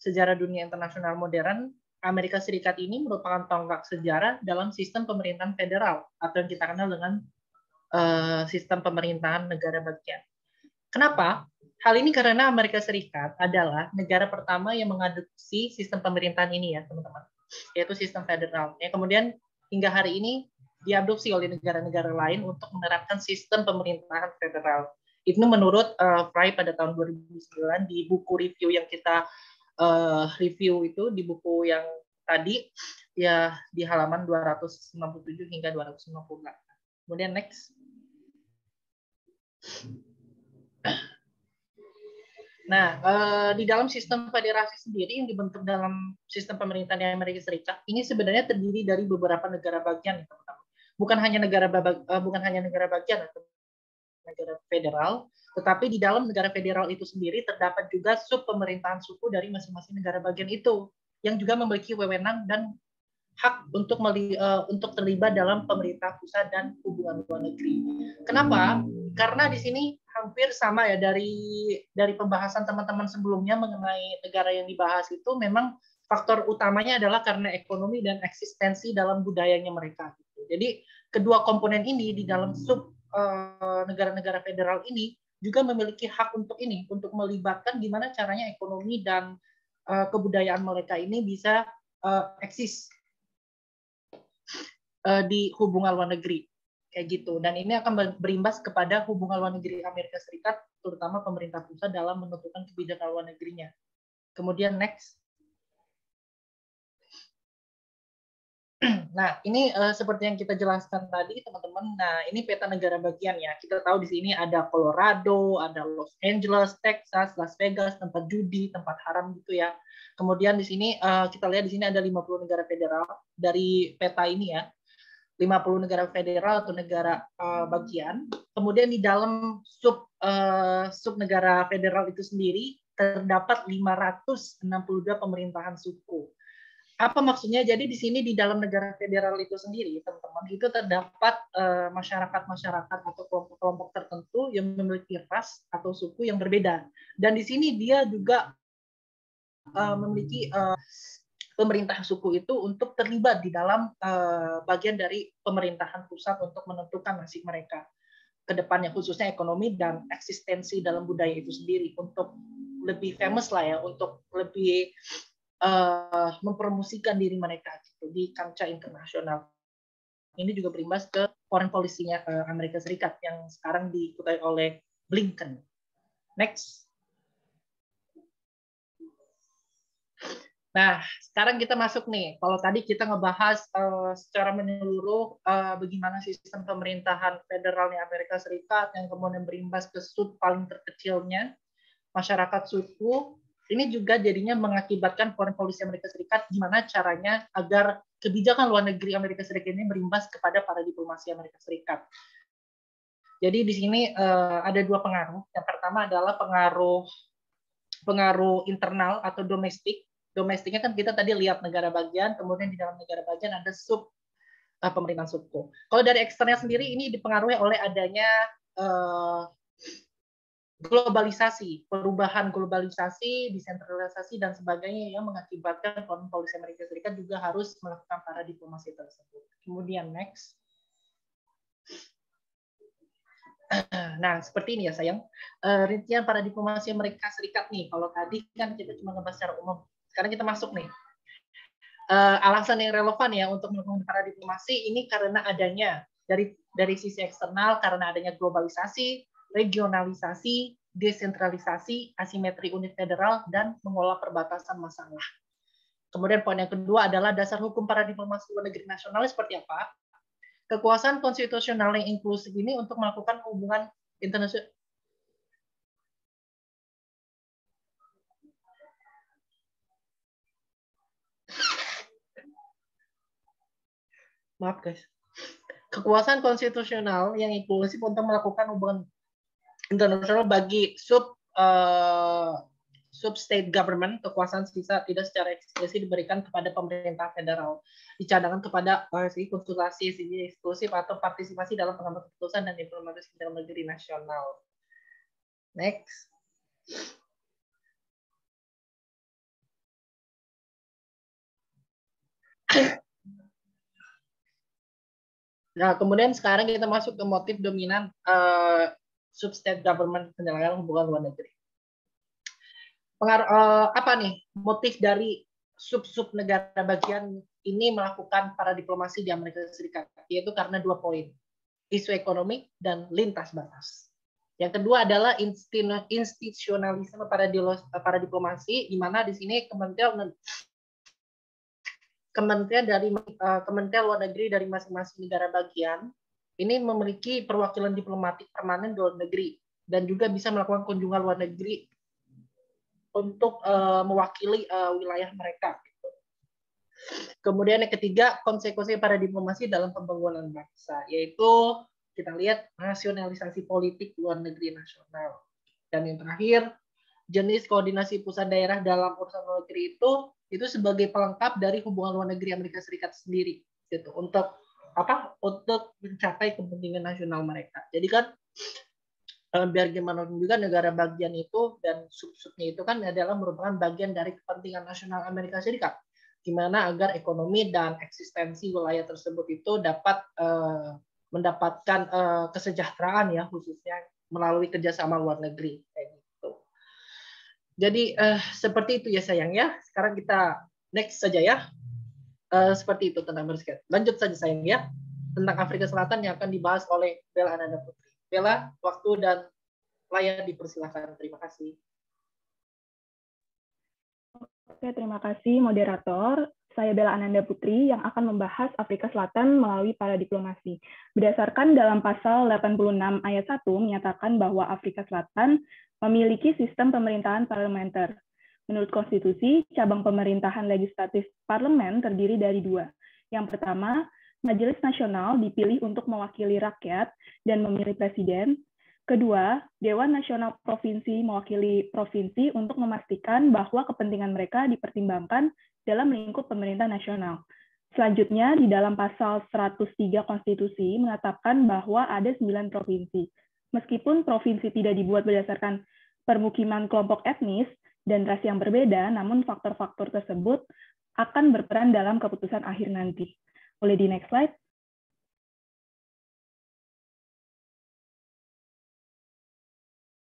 sejarah dunia internasional modern, Amerika Serikat ini merupakan tonggak sejarah dalam sistem pemerintahan federal atau yang kita kenal dengan uh, sistem pemerintahan negara bagian. Kenapa? Hal ini karena Amerika Serikat adalah negara pertama yang mengadopsi sistem pemerintahan ini ya, teman-teman. Yaitu sistem federal. Ya, kemudian hingga hari ini diadopsi oleh negara-negara lain untuk menerapkan sistem pemerintahan federal. Itu menurut uh, Fry pada tahun 2009 di buku review yang kita uh, review itu di buku yang tadi ya di halaman 297 hingga 298. Kemudian next. Nah, eh, di dalam sistem federasi sendiri yang dibentuk dalam sistem pemerintahan Amerika Serikat ini sebenarnya terdiri dari beberapa negara bagian, teman-teman. Bukan hanya negara bukan hanya negara bagian, negara federal, tetapi di dalam negara federal itu sendiri terdapat juga sub pemerintahan suku dari masing-masing negara bagian itu yang juga memiliki wewenang dan hak untuk meli, uh, untuk terlibat dalam pemerintah pusat dan hubungan luar negeri. Kenapa? Karena di sini hampir sama ya dari dari pembahasan teman-teman sebelumnya mengenai negara yang dibahas itu memang faktor utamanya adalah karena ekonomi dan eksistensi dalam budayanya mereka. Gitu. Jadi kedua komponen ini di dalam sub Eh, negara-negara federal ini juga memiliki hak untuk ini, untuk melibatkan gimana caranya ekonomi dan eh, kebudayaan mereka ini bisa eh, eksis di hubungan luar negeri kayak gitu. Dan ini akan berimbas kepada hubungan luar negeri Amerika Serikat, terutama pemerintah pusat dalam menentukan kebijakan luar negerinya. Kemudian next. Nah, ini uh, seperti yang kita jelaskan tadi, teman-teman. Nah, ini peta negara bagian ya. Kita tahu di sini ada Colorado, ada Los Angeles, Texas, Las Vegas, tempat judi, tempat haram gitu ya. Kemudian di sini uh, kita lihat di sini ada 50 negara federal dari peta ini ya. 50 negara federal atau negara uh, bagian. Kemudian di dalam sub uh, sub negara federal itu sendiri terdapat 562 pemerintahan suku apa maksudnya? Jadi di sini di dalam negara federal itu sendiri, teman-teman, itu terdapat eh, masyarakat-masyarakat atau kelompok-kelompok tertentu yang memiliki ras atau suku yang berbeda. Dan di sini dia juga eh, memiliki eh, pemerintah suku itu untuk terlibat di dalam bagian dari pemerintahan pusat untuk menentukan nasib mereka ke depannya khususnya ekonomi dan eksistensi dalam budaya itu sendiri untuk lebih famous lah ya untuk lebih uh, mempromosikan diri mereka gitu di kancah internasional. Ini juga berimbas ke foreign policy-nya uh, Amerika Serikat yang sekarang diikuti oleh Blinken. Next. Nah, sekarang kita masuk nih. Kalau tadi kita ngebahas uh, secara menyeluruh uh, bagaimana sistem pemerintahan federal di Amerika Serikat yang kemudian berimbas ke sud paling terkecilnya, masyarakat suku, ini juga jadinya mengakibatkan foreign policy Amerika Serikat gimana caranya agar kebijakan luar negeri Amerika Serikat ini berimbas kepada para diplomasi Amerika Serikat. Jadi di sini uh, ada dua pengaruh. Yang pertama adalah pengaruh pengaruh internal atau domestik. Domestiknya kan kita tadi lihat negara bagian, kemudian di dalam negara bagian ada sub uh, pemerintahan subko. Kalau dari eksternal sendiri ini dipengaruhi oleh adanya uh, globalisasi, perubahan globalisasi, desentralisasi dan sebagainya yang mengakibatkan policy Amerika Serikat juga harus melakukan para diplomasi tersebut. Kemudian next. Nah, seperti ini ya sayang. Eh, rincian rintian para diplomasi Amerika Serikat nih. Kalau tadi kan kita cuma ngebahas secara umum. Sekarang kita masuk nih. Eh, alasan yang relevan ya untuk melakukan para diplomasi ini karena adanya dari dari sisi eksternal karena adanya globalisasi, regionalisasi, desentralisasi, asimetri unit federal, dan mengolah perbatasan masalah. Kemudian poin yang kedua adalah dasar hukum paradigma luar negeri nasional seperti apa? Kekuasaan konstitusional yang inklusif ini untuk melakukan hubungan internasional Maaf guys. Kekuasaan konstitusional yang inklusif untuk melakukan hubungan internasional bagi sub uh, sub state government kekuasaan sisa tidak secara eksklusif diberikan kepada pemerintah federal dicadangkan kepada si konsultasi eksklusif atau partisipasi dalam pengambilan keputusan dan diplomasi dalam negeri nasional next Nah, kemudian sekarang kita masuk ke motif dominan uh, substate government penyelenggaraan hubungan luar negeri. Pengar uh, eh, apa nih motif dari sub-sub negara bagian ini melakukan para diplomasi di Amerika Serikat, yaitu karena dua poin, isu ekonomi dan lintas batas. Yang kedua adalah institusionalisme para, para diplomasi, di mana di sini kementerian kementerian dari eh, kementerian luar negeri dari masing-masing negara bagian ini memiliki perwakilan diplomatik permanen di luar negeri dan juga bisa melakukan kunjungan luar negeri untuk uh, mewakili uh, wilayah mereka. Gitu. Kemudian yang ketiga, konsekuensi para diplomasi dalam pembangunan bangsa, yaitu kita lihat nasionalisasi politik luar negeri nasional. Dan yang terakhir, jenis koordinasi pusat daerah dalam urusan luar negeri itu itu sebagai pelengkap dari hubungan luar negeri Amerika Serikat sendiri gitu untuk apa untuk mencapai kepentingan nasional mereka. Jadi kan eh, biar gimana pun juga negara bagian itu dan sub-subnya itu kan adalah merupakan bagian dari kepentingan nasional Amerika Serikat gimana agar ekonomi dan eksistensi wilayah tersebut itu dapat uh, mendapatkan uh, kesejahteraan ya khususnya melalui kerjasama luar negeri kayak gitu. Jadi uh, seperti itu ya sayang ya. Sekarang kita next saja ya. Eh, seperti itu tentang basket. Lanjut saja saya ya tentang Afrika Selatan yang akan dibahas oleh Bella Ananda Putri. Bella, waktu dan layar dipersilahkan. Terima kasih. Oke, terima kasih moderator. Saya Bella Ananda Putri yang akan membahas Afrika Selatan melalui para diplomasi. Berdasarkan dalam pasal 86 ayat 1 menyatakan bahwa Afrika Selatan memiliki sistem pemerintahan parlementer. Menurut konstitusi, cabang pemerintahan legislatif parlemen terdiri dari dua. Yang pertama, Majelis Nasional dipilih untuk mewakili rakyat dan memilih presiden. Kedua, Dewan Nasional Provinsi mewakili provinsi untuk memastikan bahwa kepentingan mereka dipertimbangkan dalam lingkup pemerintah nasional. Selanjutnya, di dalam pasal 103 Konstitusi mengatakan bahwa ada 9 provinsi. Meskipun provinsi tidak dibuat berdasarkan permukiman kelompok etnis, dan ras yang berbeda, namun faktor-faktor tersebut akan berperan dalam keputusan akhir nanti. Boleh di next slide?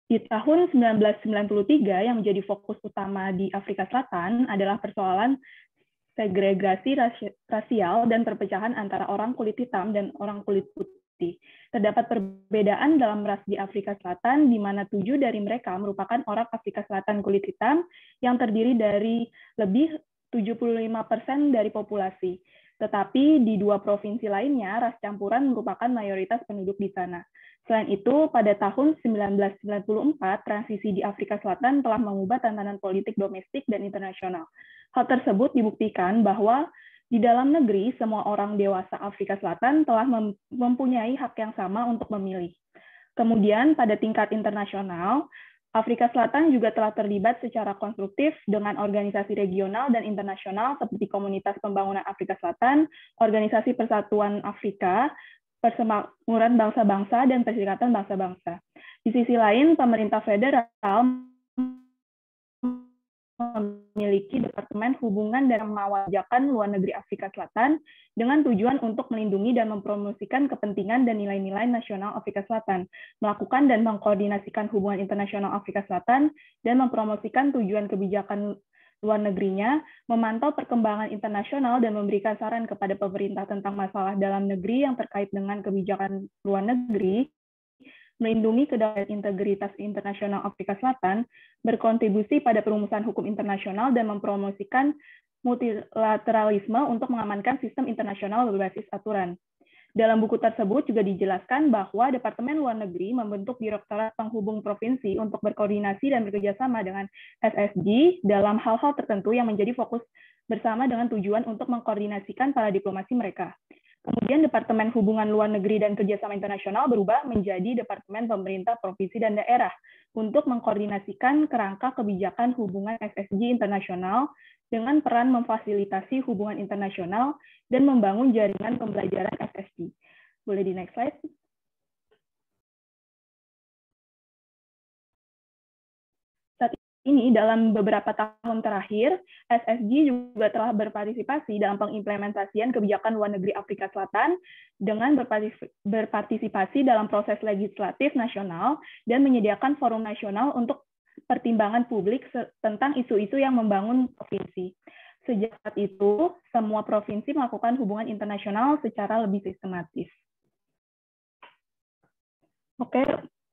Di tahun 1993 yang menjadi fokus utama di Afrika Selatan adalah persoalan segregasi rasial dan perpecahan antara orang kulit hitam dan orang kulit putih putih. Terdapat perbedaan dalam ras di Afrika Selatan, di mana tujuh dari mereka merupakan orang Afrika Selatan kulit hitam yang terdiri dari lebih 75% dari populasi. Tetapi di dua provinsi lainnya, ras campuran merupakan mayoritas penduduk di sana. Selain itu, pada tahun 1994, transisi di Afrika Selatan telah mengubah tantangan politik domestik dan internasional. Hal tersebut dibuktikan bahwa di dalam negeri, semua orang dewasa Afrika Selatan telah mempunyai hak yang sama untuk memilih. Kemudian pada tingkat internasional, Afrika Selatan juga telah terlibat secara konstruktif dengan organisasi regional dan internasional seperti Komunitas Pembangunan Afrika Selatan, Organisasi Persatuan Afrika, Persemakmuran Bangsa-Bangsa, dan Perserikatan Bangsa-Bangsa. Di sisi lain, pemerintah federal memiliki Departemen Hubungan dan Mawajakan Luar Negeri Afrika Selatan dengan tujuan untuk melindungi dan mempromosikan kepentingan dan nilai-nilai nasional Afrika Selatan, melakukan dan mengkoordinasikan hubungan internasional Afrika Selatan, dan mempromosikan tujuan kebijakan luar negerinya, memantau perkembangan internasional dan memberikan saran kepada pemerintah tentang masalah dalam negeri yang terkait dengan kebijakan luar negeri, melindungi kedaulatan integritas internasional Afrika Selatan, berkontribusi pada perumusan hukum internasional dan mempromosikan multilateralisme untuk mengamankan sistem internasional berbasis aturan. Dalam buku tersebut juga dijelaskan bahwa Departemen Luar Negeri membentuk Direktorat Penghubung Provinsi untuk berkoordinasi dan bekerjasama dengan SSG dalam hal-hal tertentu yang menjadi fokus bersama dengan tujuan untuk mengkoordinasikan para diplomasi mereka. Kemudian Departemen Hubungan Luar Negeri dan Kerjasama Internasional berubah menjadi Departemen Pemerintah Provinsi dan Daerah untuk mengkoordinasikan kerangka kebijakan hubungan SSG internasional dengan peran memfasilitasi hubungan internasional dan membangun jaringan pembelajaran SSG. Boleh di next slide? ini dalam beberapa tahun terakhir, SSG juga telah berpartisipasi dalam pengimplementasian kebijakan luar negeri Afrika Selatan dengan berpartisipasi dalam proses legislatif nasional dan menyediakan forum nasional untuk pertimbangan publik tentang isu-isu yang membangun provinsi. Sejak saat itu, semua provinsi melakukan hubungan internasional secara lebih sistematis. Oke,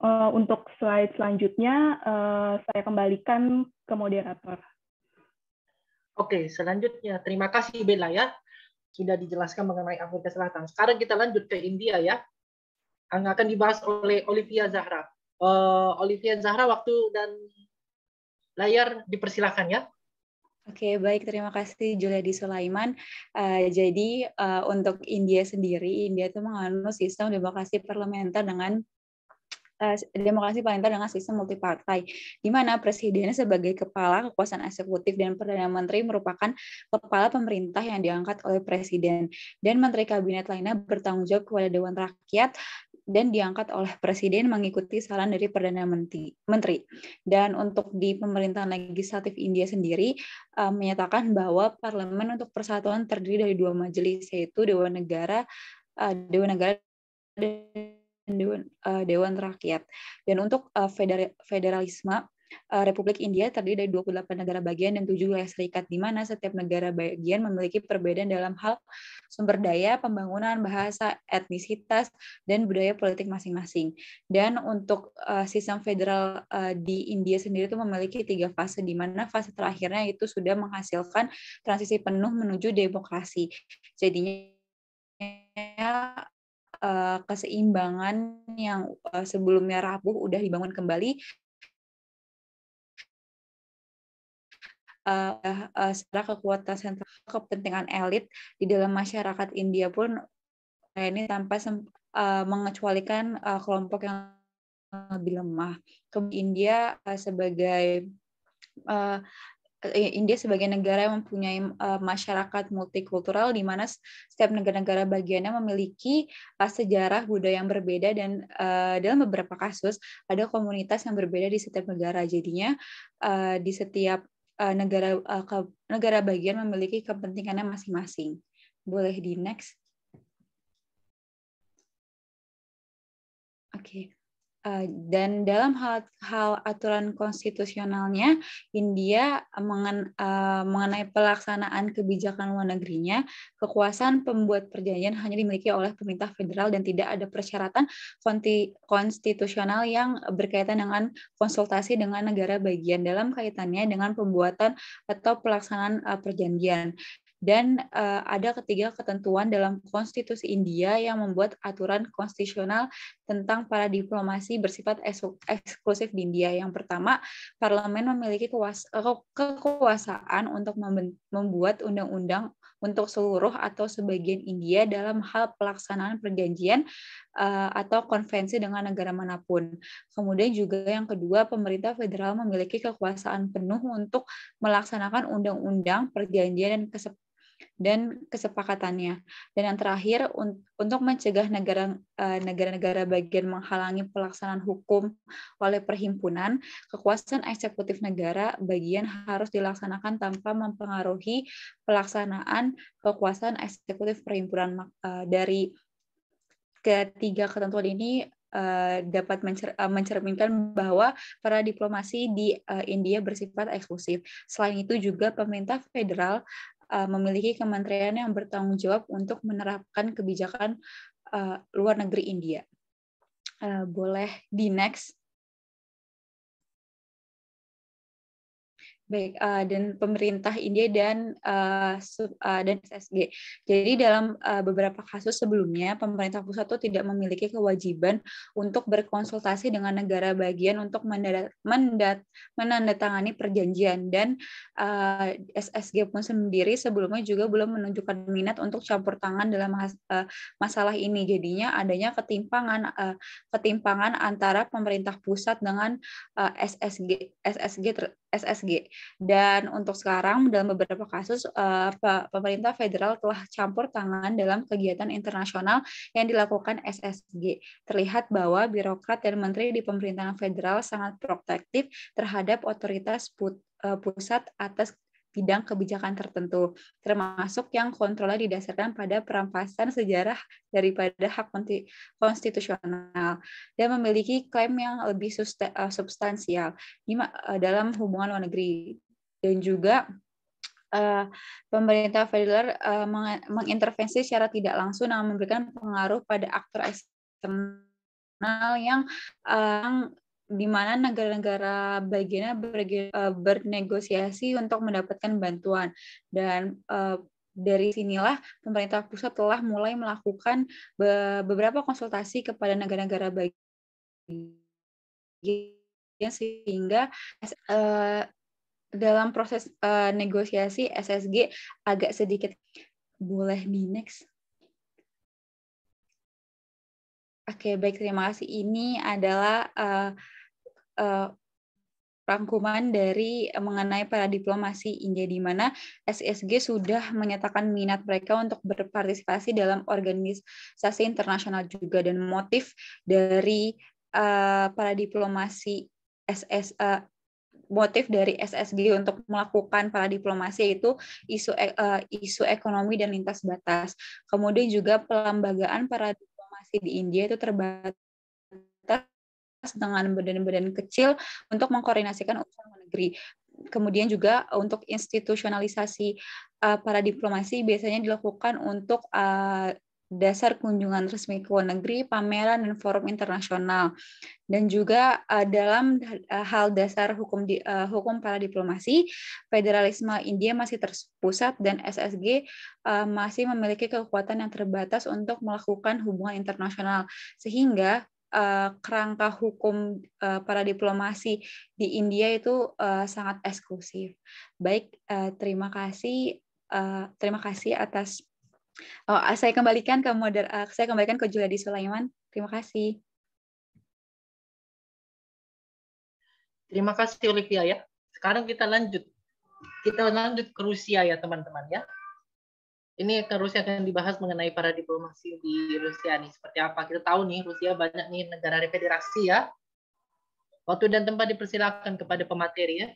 Eh, untuk slide selanjutnya uh, saya kembalikan ke moderator. Oke, selanjutnya terima kasih Bella ya sudah dijelaskan mengenai Afrika Selatan. Sekarang kita lanjut ke India ya. Yang akan dibahas oleh Olivia Zahra. Uh, Olivia Zahra waktu dan layar dipersilakan ya. Oke, baik. Terima kasih Julia Juliadi Sulaiman. Uh, jadi uh, untuk India sendiri, India itu menganut sistem demokrasi parlementer dengan Eh, demokrasi parlementer dengan sistem multipartai, di mana presidennya sebagai kepala kekuasaan eksekutif dan perdana menteri merupakan kepala pemerintah yang diangkat oleh presiden dan menteri kabinet lainnya bertanggung jawab kepada dewan rakyat dan diangkat oleh presiden mengikuti saran dari perdana menteri. Menteri. Dan untuk di pemerintahan legislatif India sendiri uh, menyatakan bahwa parlemen untuk persatuan terdiri dari dua majelis yaitu Dewan Negara, uh, Dewan Negara dan Dewan, uh, Dewan Rakyat. Dan untuk uh, federalisme, uh, Republik India terdiri dari 28 negara bagian dan 7 wilayah serikat, di mana setiap negara bagian memiliki perbedaan dalam hal sumber daya, pembangunan, bahasa, etnisitas, dan budaya politik masing-masing. Dan untuk uh, sistem federal uh, di India sendiri itu memiliki tiga fase, di mana fase terakhirnya itu sudah menghasilkan transisi penuh menuju demokrasi. Jadinya Eh, keseimbangan yang eh, sebelumnya rapuh udah dibangun kembali uh, uh, secara kekuatan sentral kepentingan elit di dalam masyarakat India pun ini tanpa uh, mengecualikan uh, kelompok yang lebih lemah. ke India uh, sebagai uh, Eh, India sebagai negara yang mempunyai eh, masyarakat multikultural di mana setiap negara-negara bagiannya memiliki eh, sejarah budaya yang berbeda dan dalam beberapa kasus ada komunitas yang berbeda di setiap negara. Jadinya di setiap negara ke, negara bagian memiliki kepentingannya masing-masing. Boleh di next. Oke. Okay. Eh, dan dalam hal, hal aturan konstitusionalnya, India mengen, uh, mengenai pelaksanaan kebijakan luar negerinya, kekuasaan pembuat perjanjian hanya dimiliki oleh pemerintah federal dan tidak ada persyaratan konti, konstitusional yang berkaitan dengan konsultasi dengan negara bagian dalam kaitannya dengan pembuatan atau pelaksanaan uh, perjanjian dan uh, ada ketiga ketentuan dalam konstitusi India yang membuat aturan konstitusional tentang para diplomasi bersifat eksklusif di India. Yang pertama, parlemen memiliki kekuasaan untuk membuat undang-undang untuk seluruh atau sebagian India dalam hal pelaksanaan perjanjian uh, atau konvensi dengan negara manapun. Kemudian juga yang kedua, pemerintah federal memiliki kekuasaan penuh untuk melaksanakan undang-undang, perjanjian dan kesepakatan dan kesepakatannya. Dan yang terakhir untuk mencegah eh, negara-negara bagian menghalangi pelaksanaan hukum oleh perhimpunan, kekuasaan eksekutif negara bagian harus dilaksanakan tanpa mempengaruhi pelaksanaan kekuasaan eksekutif perhimpunan eh, dari ketiga ketentuan ini eh, dapat mencerminkan bahwa para diplomasi di India bersifat eksklusif. Selain itu juga pemerintah federal Eh, memiliki kementerian yang bertanggung jawab untuk menerapkan kebijakan eh, luar negeri India. Eh, boleh di next. baik uh, dan pemerintah India dan uh, sub, uh, dan SSG. Jadi dalam uh, beberapa kasus sebelumnya pemerintah pusat itu tidak memiliki kewajiban untuk berkonsultasi dengan negara bagian untuk mendat, mendat, menandatangani perjanjian dan uh, SSG pun sendiri sebelumnya juga belum menunjukkan minat untuk campur tangan dalam uh, masalah ini. Jadinya adanya ketimpangan uh, ketimpangan antara pemerintah pusat dengan uh, SSG SSG ter, SSG. Dan untuk sekarang dalam beberapa kasus eh, pemerintah federal telah campur tangan dalam kegiatan internasional yang dilakukan SSG. Terlihat bahwa birokrat dan menteri di pemerintahan federal sangat protektif terhadap otoritas eh, pusat atas bidang kebijakan tertentu, termasuk yang kontrolnya didasarkan pada perampasan sejarah daripada hak konstitusional dan memiliki klaim yang lebih eh, substansial eh, dalam hubungan luar negeri dan juga eh, pemerintah federal mengintervensi secara tidak langsung dan memberikan pengaruh pada aktor eksternal yang di mana negara-negara bagiannya eh, bernegosiasi untuk mendapatkan bantuan dan eh, dari sinilah pemerintah pusat telah mulai melakukan beberapa konsultasi kepada negara-negara bagian sehingga eh, dalam proses negosiasi SSG agak sedikit boleh di next Oke, okay, baik terima kasih. Ini adalah uh, uh, rangkuman dari eh, mengenai para diplomasi India di mana SSG sudah menyatakan minat mereka untuk berpartisipasi dalam organisasi internasional juga dan motif dari uh, para diplomasi SS uh, motif dari SSG untuk melakukan para diplomasi yaitu isu uh, isu ekonomi dan lintas batas. Kemudian juga pelembagaan para seperti di India itu terbatas dengan badan-badan kecil untuk mengkoordinasikan urusan negeri. Kemudian juga untuk institusionalisasi eh, para diplomasi biasanya dilakukan untuk eh, dasar kunjungan resmi ke luar negeri, pameran dan forum internasional, dan juga uh, dalam eh, hal dasar hukum di, uh, hukum para diplomasi, federalisme India masih terpusat dan SSG uh, masih memiliki kekuatan yang terbatas untuk melakukan hubungan internasional, sehingga uh, kerangka hukum uh, para diplomasi di India itu uh, sangat eksklusif. Baik, uh, terima kasih, uh, terima kasih atas Oh, ah, saya kembalikan ke moder, uh, saya kembalikan ke Juliadi Sulaiman. Terima kasih. Terima kasih Olivia ya. Sekarang kita lanjut. Kita lanjut ke Rusia ya teman-teman ya. Ini ke Rusia akan dibahas mengenai para diplomasi di Rusia nih. Seperti apa? Kita tahu nih Rusia banyak nih negara federasi ya. Waktu dan tempat dipersilakan kepada pemateri ya.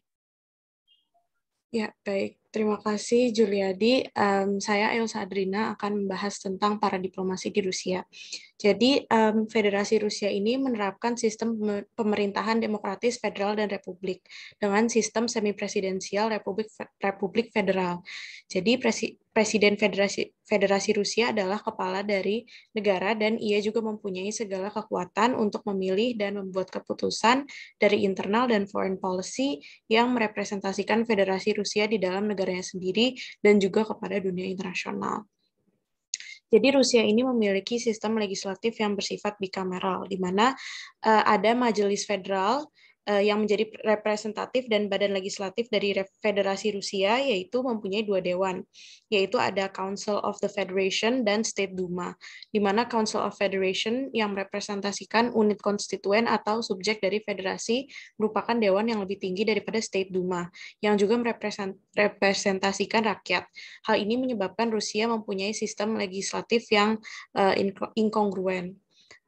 Ya, baik. Terima kasih Juliadi. Um, saya Elsa Adrina akan membahas tentang para diplomasi di Rusia. Jadi, um, Federasi Rusia ini menerapkan sistem pemerintahan demokratis federal dan republik dengan sistem semi presidensial republik republik federal. Jadi, presi, Presiden Federasi, Federasi Rusia adalah kepala dari negara dan ia juga mempunyai segala kekuatan untuk memilih dan membuat keputusan dari internal dan foreign policy yang merepresentasikan Federasi Rusia di dalam negaranya sendiri dan juga kepada dunia internasional. Jadi Rusia ini memiliki sistem legislatif yang bersifat bicameral di mana uh, ada majelis federal Eh, yang menjadi representatif dan badan legislatif dari Federasi Rusia yaitu mempunyai dua dewan, yaitu ada Council of the Federation dan State Duma, di mana Council of Federation yang merepresentasikan unit konstituen atau subjek dari federasi merupakan dewan yang lebih tinggi daripada State Duma, yang juga merepresentasikan rakyat. Hal ini menyebabkan Rusia mempunyai sistem legislatif yang eh, inkongruen.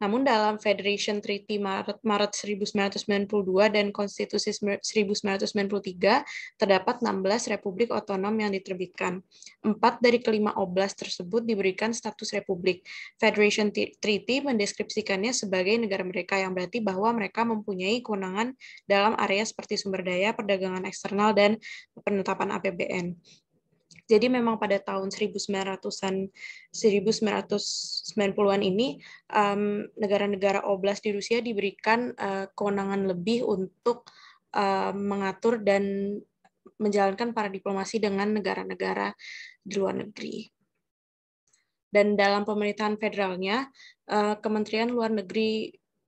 Namun dalam Federation Treaty Maret, Maret 1992 dan Konstitusi 1993 terdapat 16 republik otonom yang diterbitkan. Empat dari kelima oblast tersebut diberikan status republik. Federation Treaty mendeskripsikannya sebagai negara mereka yang berarti bahwa mereka mempunyai kewenangan dalam area seperti sumber daya, perdagangan eksternal, dan penetapan APBN. Jadi memang pada tahun 1900-an 1990-an ini negara negara-negara oblas di Rusia diberikan uh, kewenangan lebih untuk uh, mengatur dan menjalankan para diplomasi dengan negara-negara di luar negeri. Dan dalam pemerintahan federalnya, uh, Kementerian Luar Negeri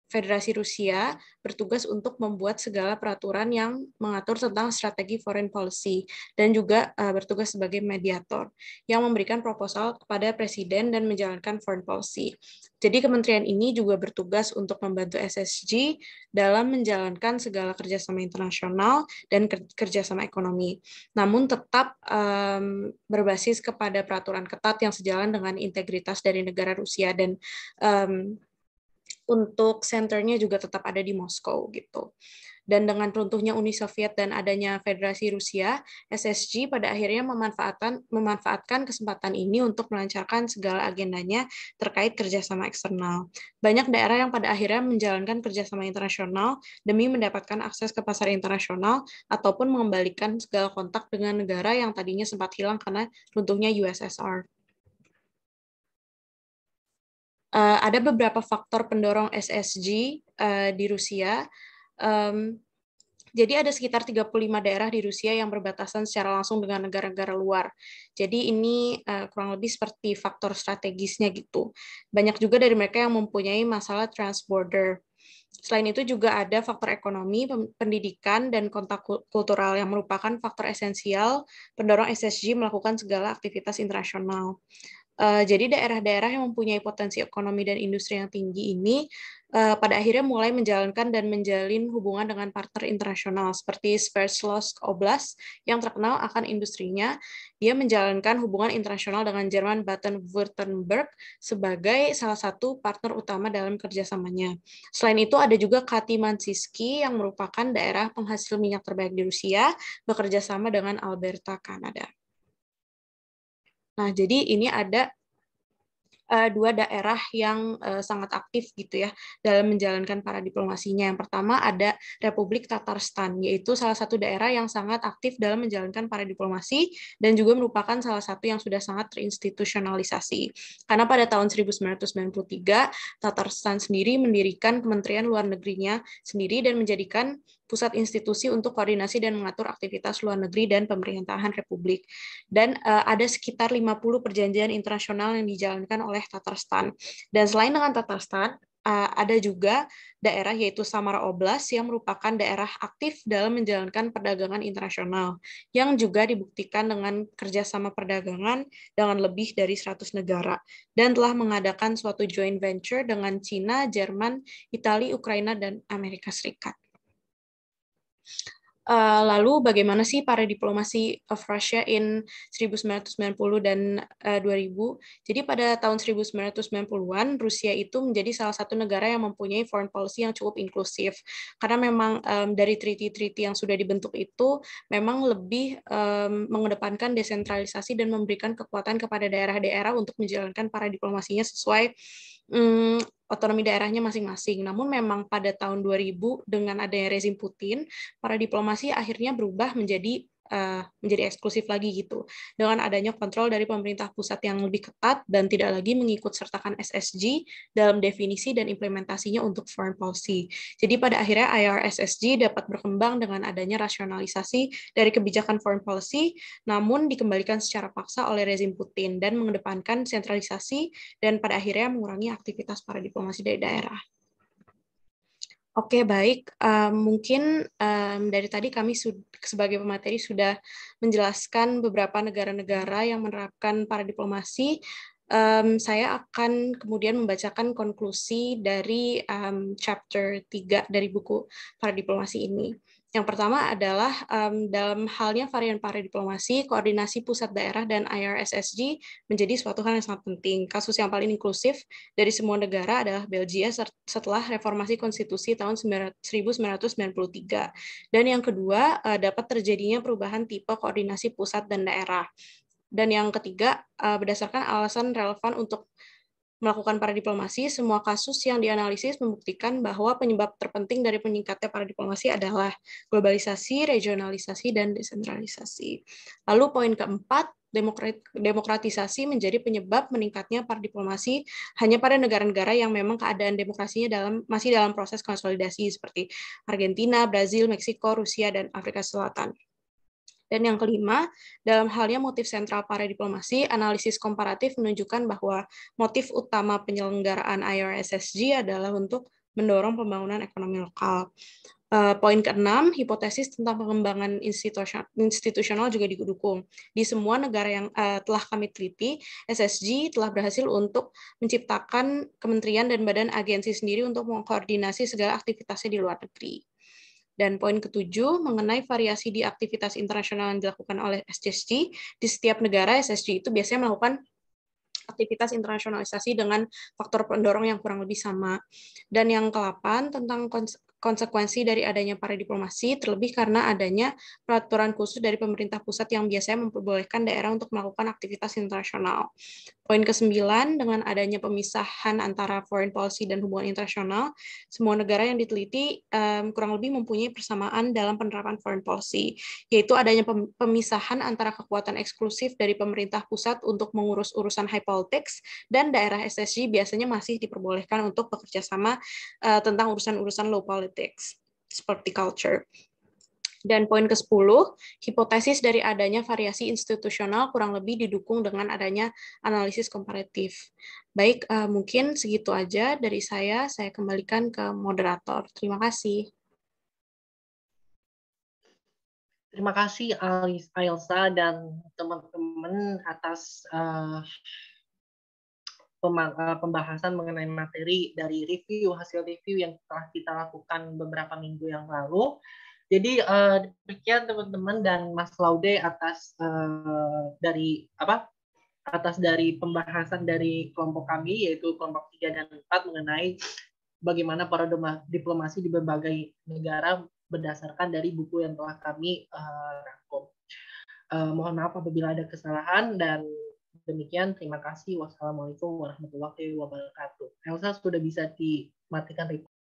Federasi Rusia bertugas untuk membuat segala peraturan yang mengatur tentang strategi foreign policy dan juga uh, bertugas sebagai mediator yang memberikan proposal kepada presiden dan menjalankan foreign policy. Jadi kementerian ini juga bertugas untuk membantu SSG dalam menjalankan segala kerjasama internasional dan kerjasama ekonomi, namun tetap um, berbasis kepada peraturan ketat yang sejalan dengan integritas dari negara Rusia dan um, untuk senternya juga tetap ada di Moskow gitu. Dan dengan runtuhnya Uni Soviet dan adanya Federasi Rusia, SSG pada akhirnya memanfaatkan memanfaatkan kesempatan ini untuk melancarkan segala agendanya terkait kerjasama eksternal. Banyak daerah yang pada akhirnya menjalankan kerjasama internasional demi mendapatkan akses ke pasar internasional ataupun mengembalikan segala kontak dengan negara yang tadinya sempat hilang karena runtuhnya USSR uh, ada beberapa faktor pendorong SSG uh, eh, di Rusia. Um, jadi ada sekitar 35 daerah di Rusia yang berbatasan secara langsung dengan negara-negara luar. Jadi ini uh, kurang lebih seperti faktor strategisnya gitu. Banyak juga dari mereka yang mempunyai masalah transborder. Selain itu juga ada faktor ekonomi, pendidikan, dan kontak kultural yang merupakan faktor esensial pendorong SSG melakukan segala aktivitas internasional. Eh, jadi daerah-daerah yang mempunyai potensi ekonomi dan industri yang tinggi ini eh, pada akhirnya mulai menjalankan dan menjalin hubungan dengan partner internasional seperti Sverdlovsk Oblast yang terkenal akan industrinya. Dia menjalankan hubungan internasional dengan Jerman Baden-Württemberg sebagai salah satu partner utama dalam kerjasamanya. Selain itu ada juga Kati Mansiski yang merupakan daerah penghasil minyak terbaik di Rusia bekerja sama dengan Alberta, Kanada. Nah, jadi ini ada uh, dua daerah yang uh, sangat aktif gitu ya dalam menjalankan para diplomasinya. Yang pertama ada Republik Tatarstan, yaitu salah satu daerah yang sangat aktif dalam menjalankan para diplomasi dan juga merupakan salah satu yang sudah sangat terinstitusionalisasi. Karena pada tahun 1993 Tatarstan sendiri mendirikan Kementerian Luar Negerinya sendiri dan menjadikan pusat institusi untuk koordinasi dan mengatur aktivitas luar negeri dan pemerintahan Republik. Dan uh, ada sekitar 50 perjanjian internasional yang dijalankan oleh Tatarstan. Dan selain dengan Tatarstan, uh, eh, ada juga daerah yaitu Samara Oblast yang merupakan daerah aktif dalam menjalankan perdagangan internasional yang juga dibuktikan dengan kerjasama perdagangan dengan lebih dari 100 negara dan telah mengadakan suatu joint venture dengan Cina, Jerman, Italia, Ukraina, dan Amerika Serikat. Uh, lalu bagaimana sih para diplomasi of Russia in 1990 dan uh, eh, 2000? Jadi pada tahun 1990-an Rusia itu menjadi salah satu negara yang mempunyai foreign policy yang cukup inklusif karena memang um, dari treaty-treaty yang sudah dibentuk itu memang lebih um, mengedepankan desentralisasi dan memberikan kekuatan kepada daerah-daerah untuk menjalankan para diplomasinya sesuai um, otonomi daerahnya masing-masing. Namun memang pada tahun 2000 dengan adanya rezim Putin, para diplomasi akhirnya berubah menjadi uh, menjadi eksklusif lagi gitu. Dengan adanya kontrol dari pemerintah pusat yang lebih ketat dan tidak lagi mengikut sertakan SSG dalam definisi dan implementasinya untuk foreign policy. Jadi pada akhirnya IRSSG dapat berkembang dengan adanya rasionalisasi dari kebijakan foreign policy, namun dikembalikan secara paksa oleh rezim Putin dan mengedepankan sentralisasi dan pada akhirnya mengurangi aktivitas para diplomasi dari daerah. Oke, baik. Um, mungkin um, dari tadi kami sebagai pemateri sudah menjelaskan beberapa negara-negara yang menerapkan para diplomasi. Um, saya akan kemudian membacakan konklusi dari um, chapter 3 dari buku para diplomasi ini. Yang pertama adalah um, dalam halnya varian diplomasi koordinasi pusat daerah dan IRSSG menjadi suatu hal yang sangat penting. Kasus yang paling inklusif dari semua negara adalah Belgia setelah reformasi konstitusi tahun 1993. Dan yang kedua, uh, dapat terjadinya perubahan tipe koordinasi pusat dan daerah. Dan yang ketiga, uh, berdasarkan alasan relevan untuk melakukan para diplomasi, semua kasus yang dianalisis membuktikan bahwa penyebab terpenting dari meningkatnya diplomasi adalah globalisasi, regionalisasi, dan desentralisasi. Lalu poin keempat, demokratisasi menjadi penyebab meningkatnya para diplomasi hanya pada negara-negara yang memang keadaan demokrasinya dalam masih dalam proses konsolidasi seperti Argentina, Brazil, Meksiko, Rusia, dan Afrika Selatan. Dan yang kelima, dalam halnya motif sentral para diplomasi, analisis komparatif menunjukkan bahwa motif utama penyelenggaraan IRSSG adalah untuk mendorong pembangunan ekonomi lokal. Uh, poin keenam, hipotesis tentang pengembangan institusional, juga didukung. Di semua negara yang uh, telah kami teliti, SSG telah berhasil untuk menciptakan kementerian dan badan agensi sendiri untuk mengkoordinasi segala aktivitasnya di luar negeri. Dan poin ketujuh mengenai variasi di aktivitas internasional yang dilakukan oleh SSG. Di setiap negara SSG itu biasanya melakukan aktivitas internasionalisasi dengan faktor pendorong yang kurang lebih sama. Dan yang ke-8 tentang konsekuensi dari adanya para diplomasi, terlebih karena adanya peraturan khusus dari pemerintah pusat yang biasanya memperbolehkan daerah untuk melakukan aktivitas internasional. Poin ke-9, dengan adanya pemisahan antara foreign policy dan hubungan internasional, semua negara yang diteliti um, kurang lebih mempunyai persamaan dalam penerapan foreign policy, yaitu adanya pemisahan antara kekuatan eksklusif dari pemerintah pusat untuk mengurus urusan high politics, dan daerah SSG biasanya masih diperbolehkan untuk bekerjasama uh, tentang urusan-urusan low politics politics, seperti culture. Dan poin ke-10, hipotesis dari adanya variasi institusional kurang lebih didukung dengan adanya analisis komparatif. Baik, uh, mungkin segitu aja dari saya. Saya kembalikan ke moderator. Terima kasih. Terima kasih alisa dan teman-teman atas uh, Eh, pembahasan mengenai materi dari review hasil review yang telah kita lakukan beberapa minggu yang lalu. Jadi uh, demikian teman-teman dan Mas Laude atas uh, dari apa atas dari pembahasan dari kelompok kami yaitu kelompok 3 dan 4 mengenai bagaimana para diplomasi di berbagai negara berdasarkan dari buku yang telah kami uh, rangkum. Uh, mohon maaf apabila ada kesalahan dan Demikian, terima kasih. Wassalamualaikum warahmatullahi wabarakatuh. Elsa sudah bisa dimatikan record.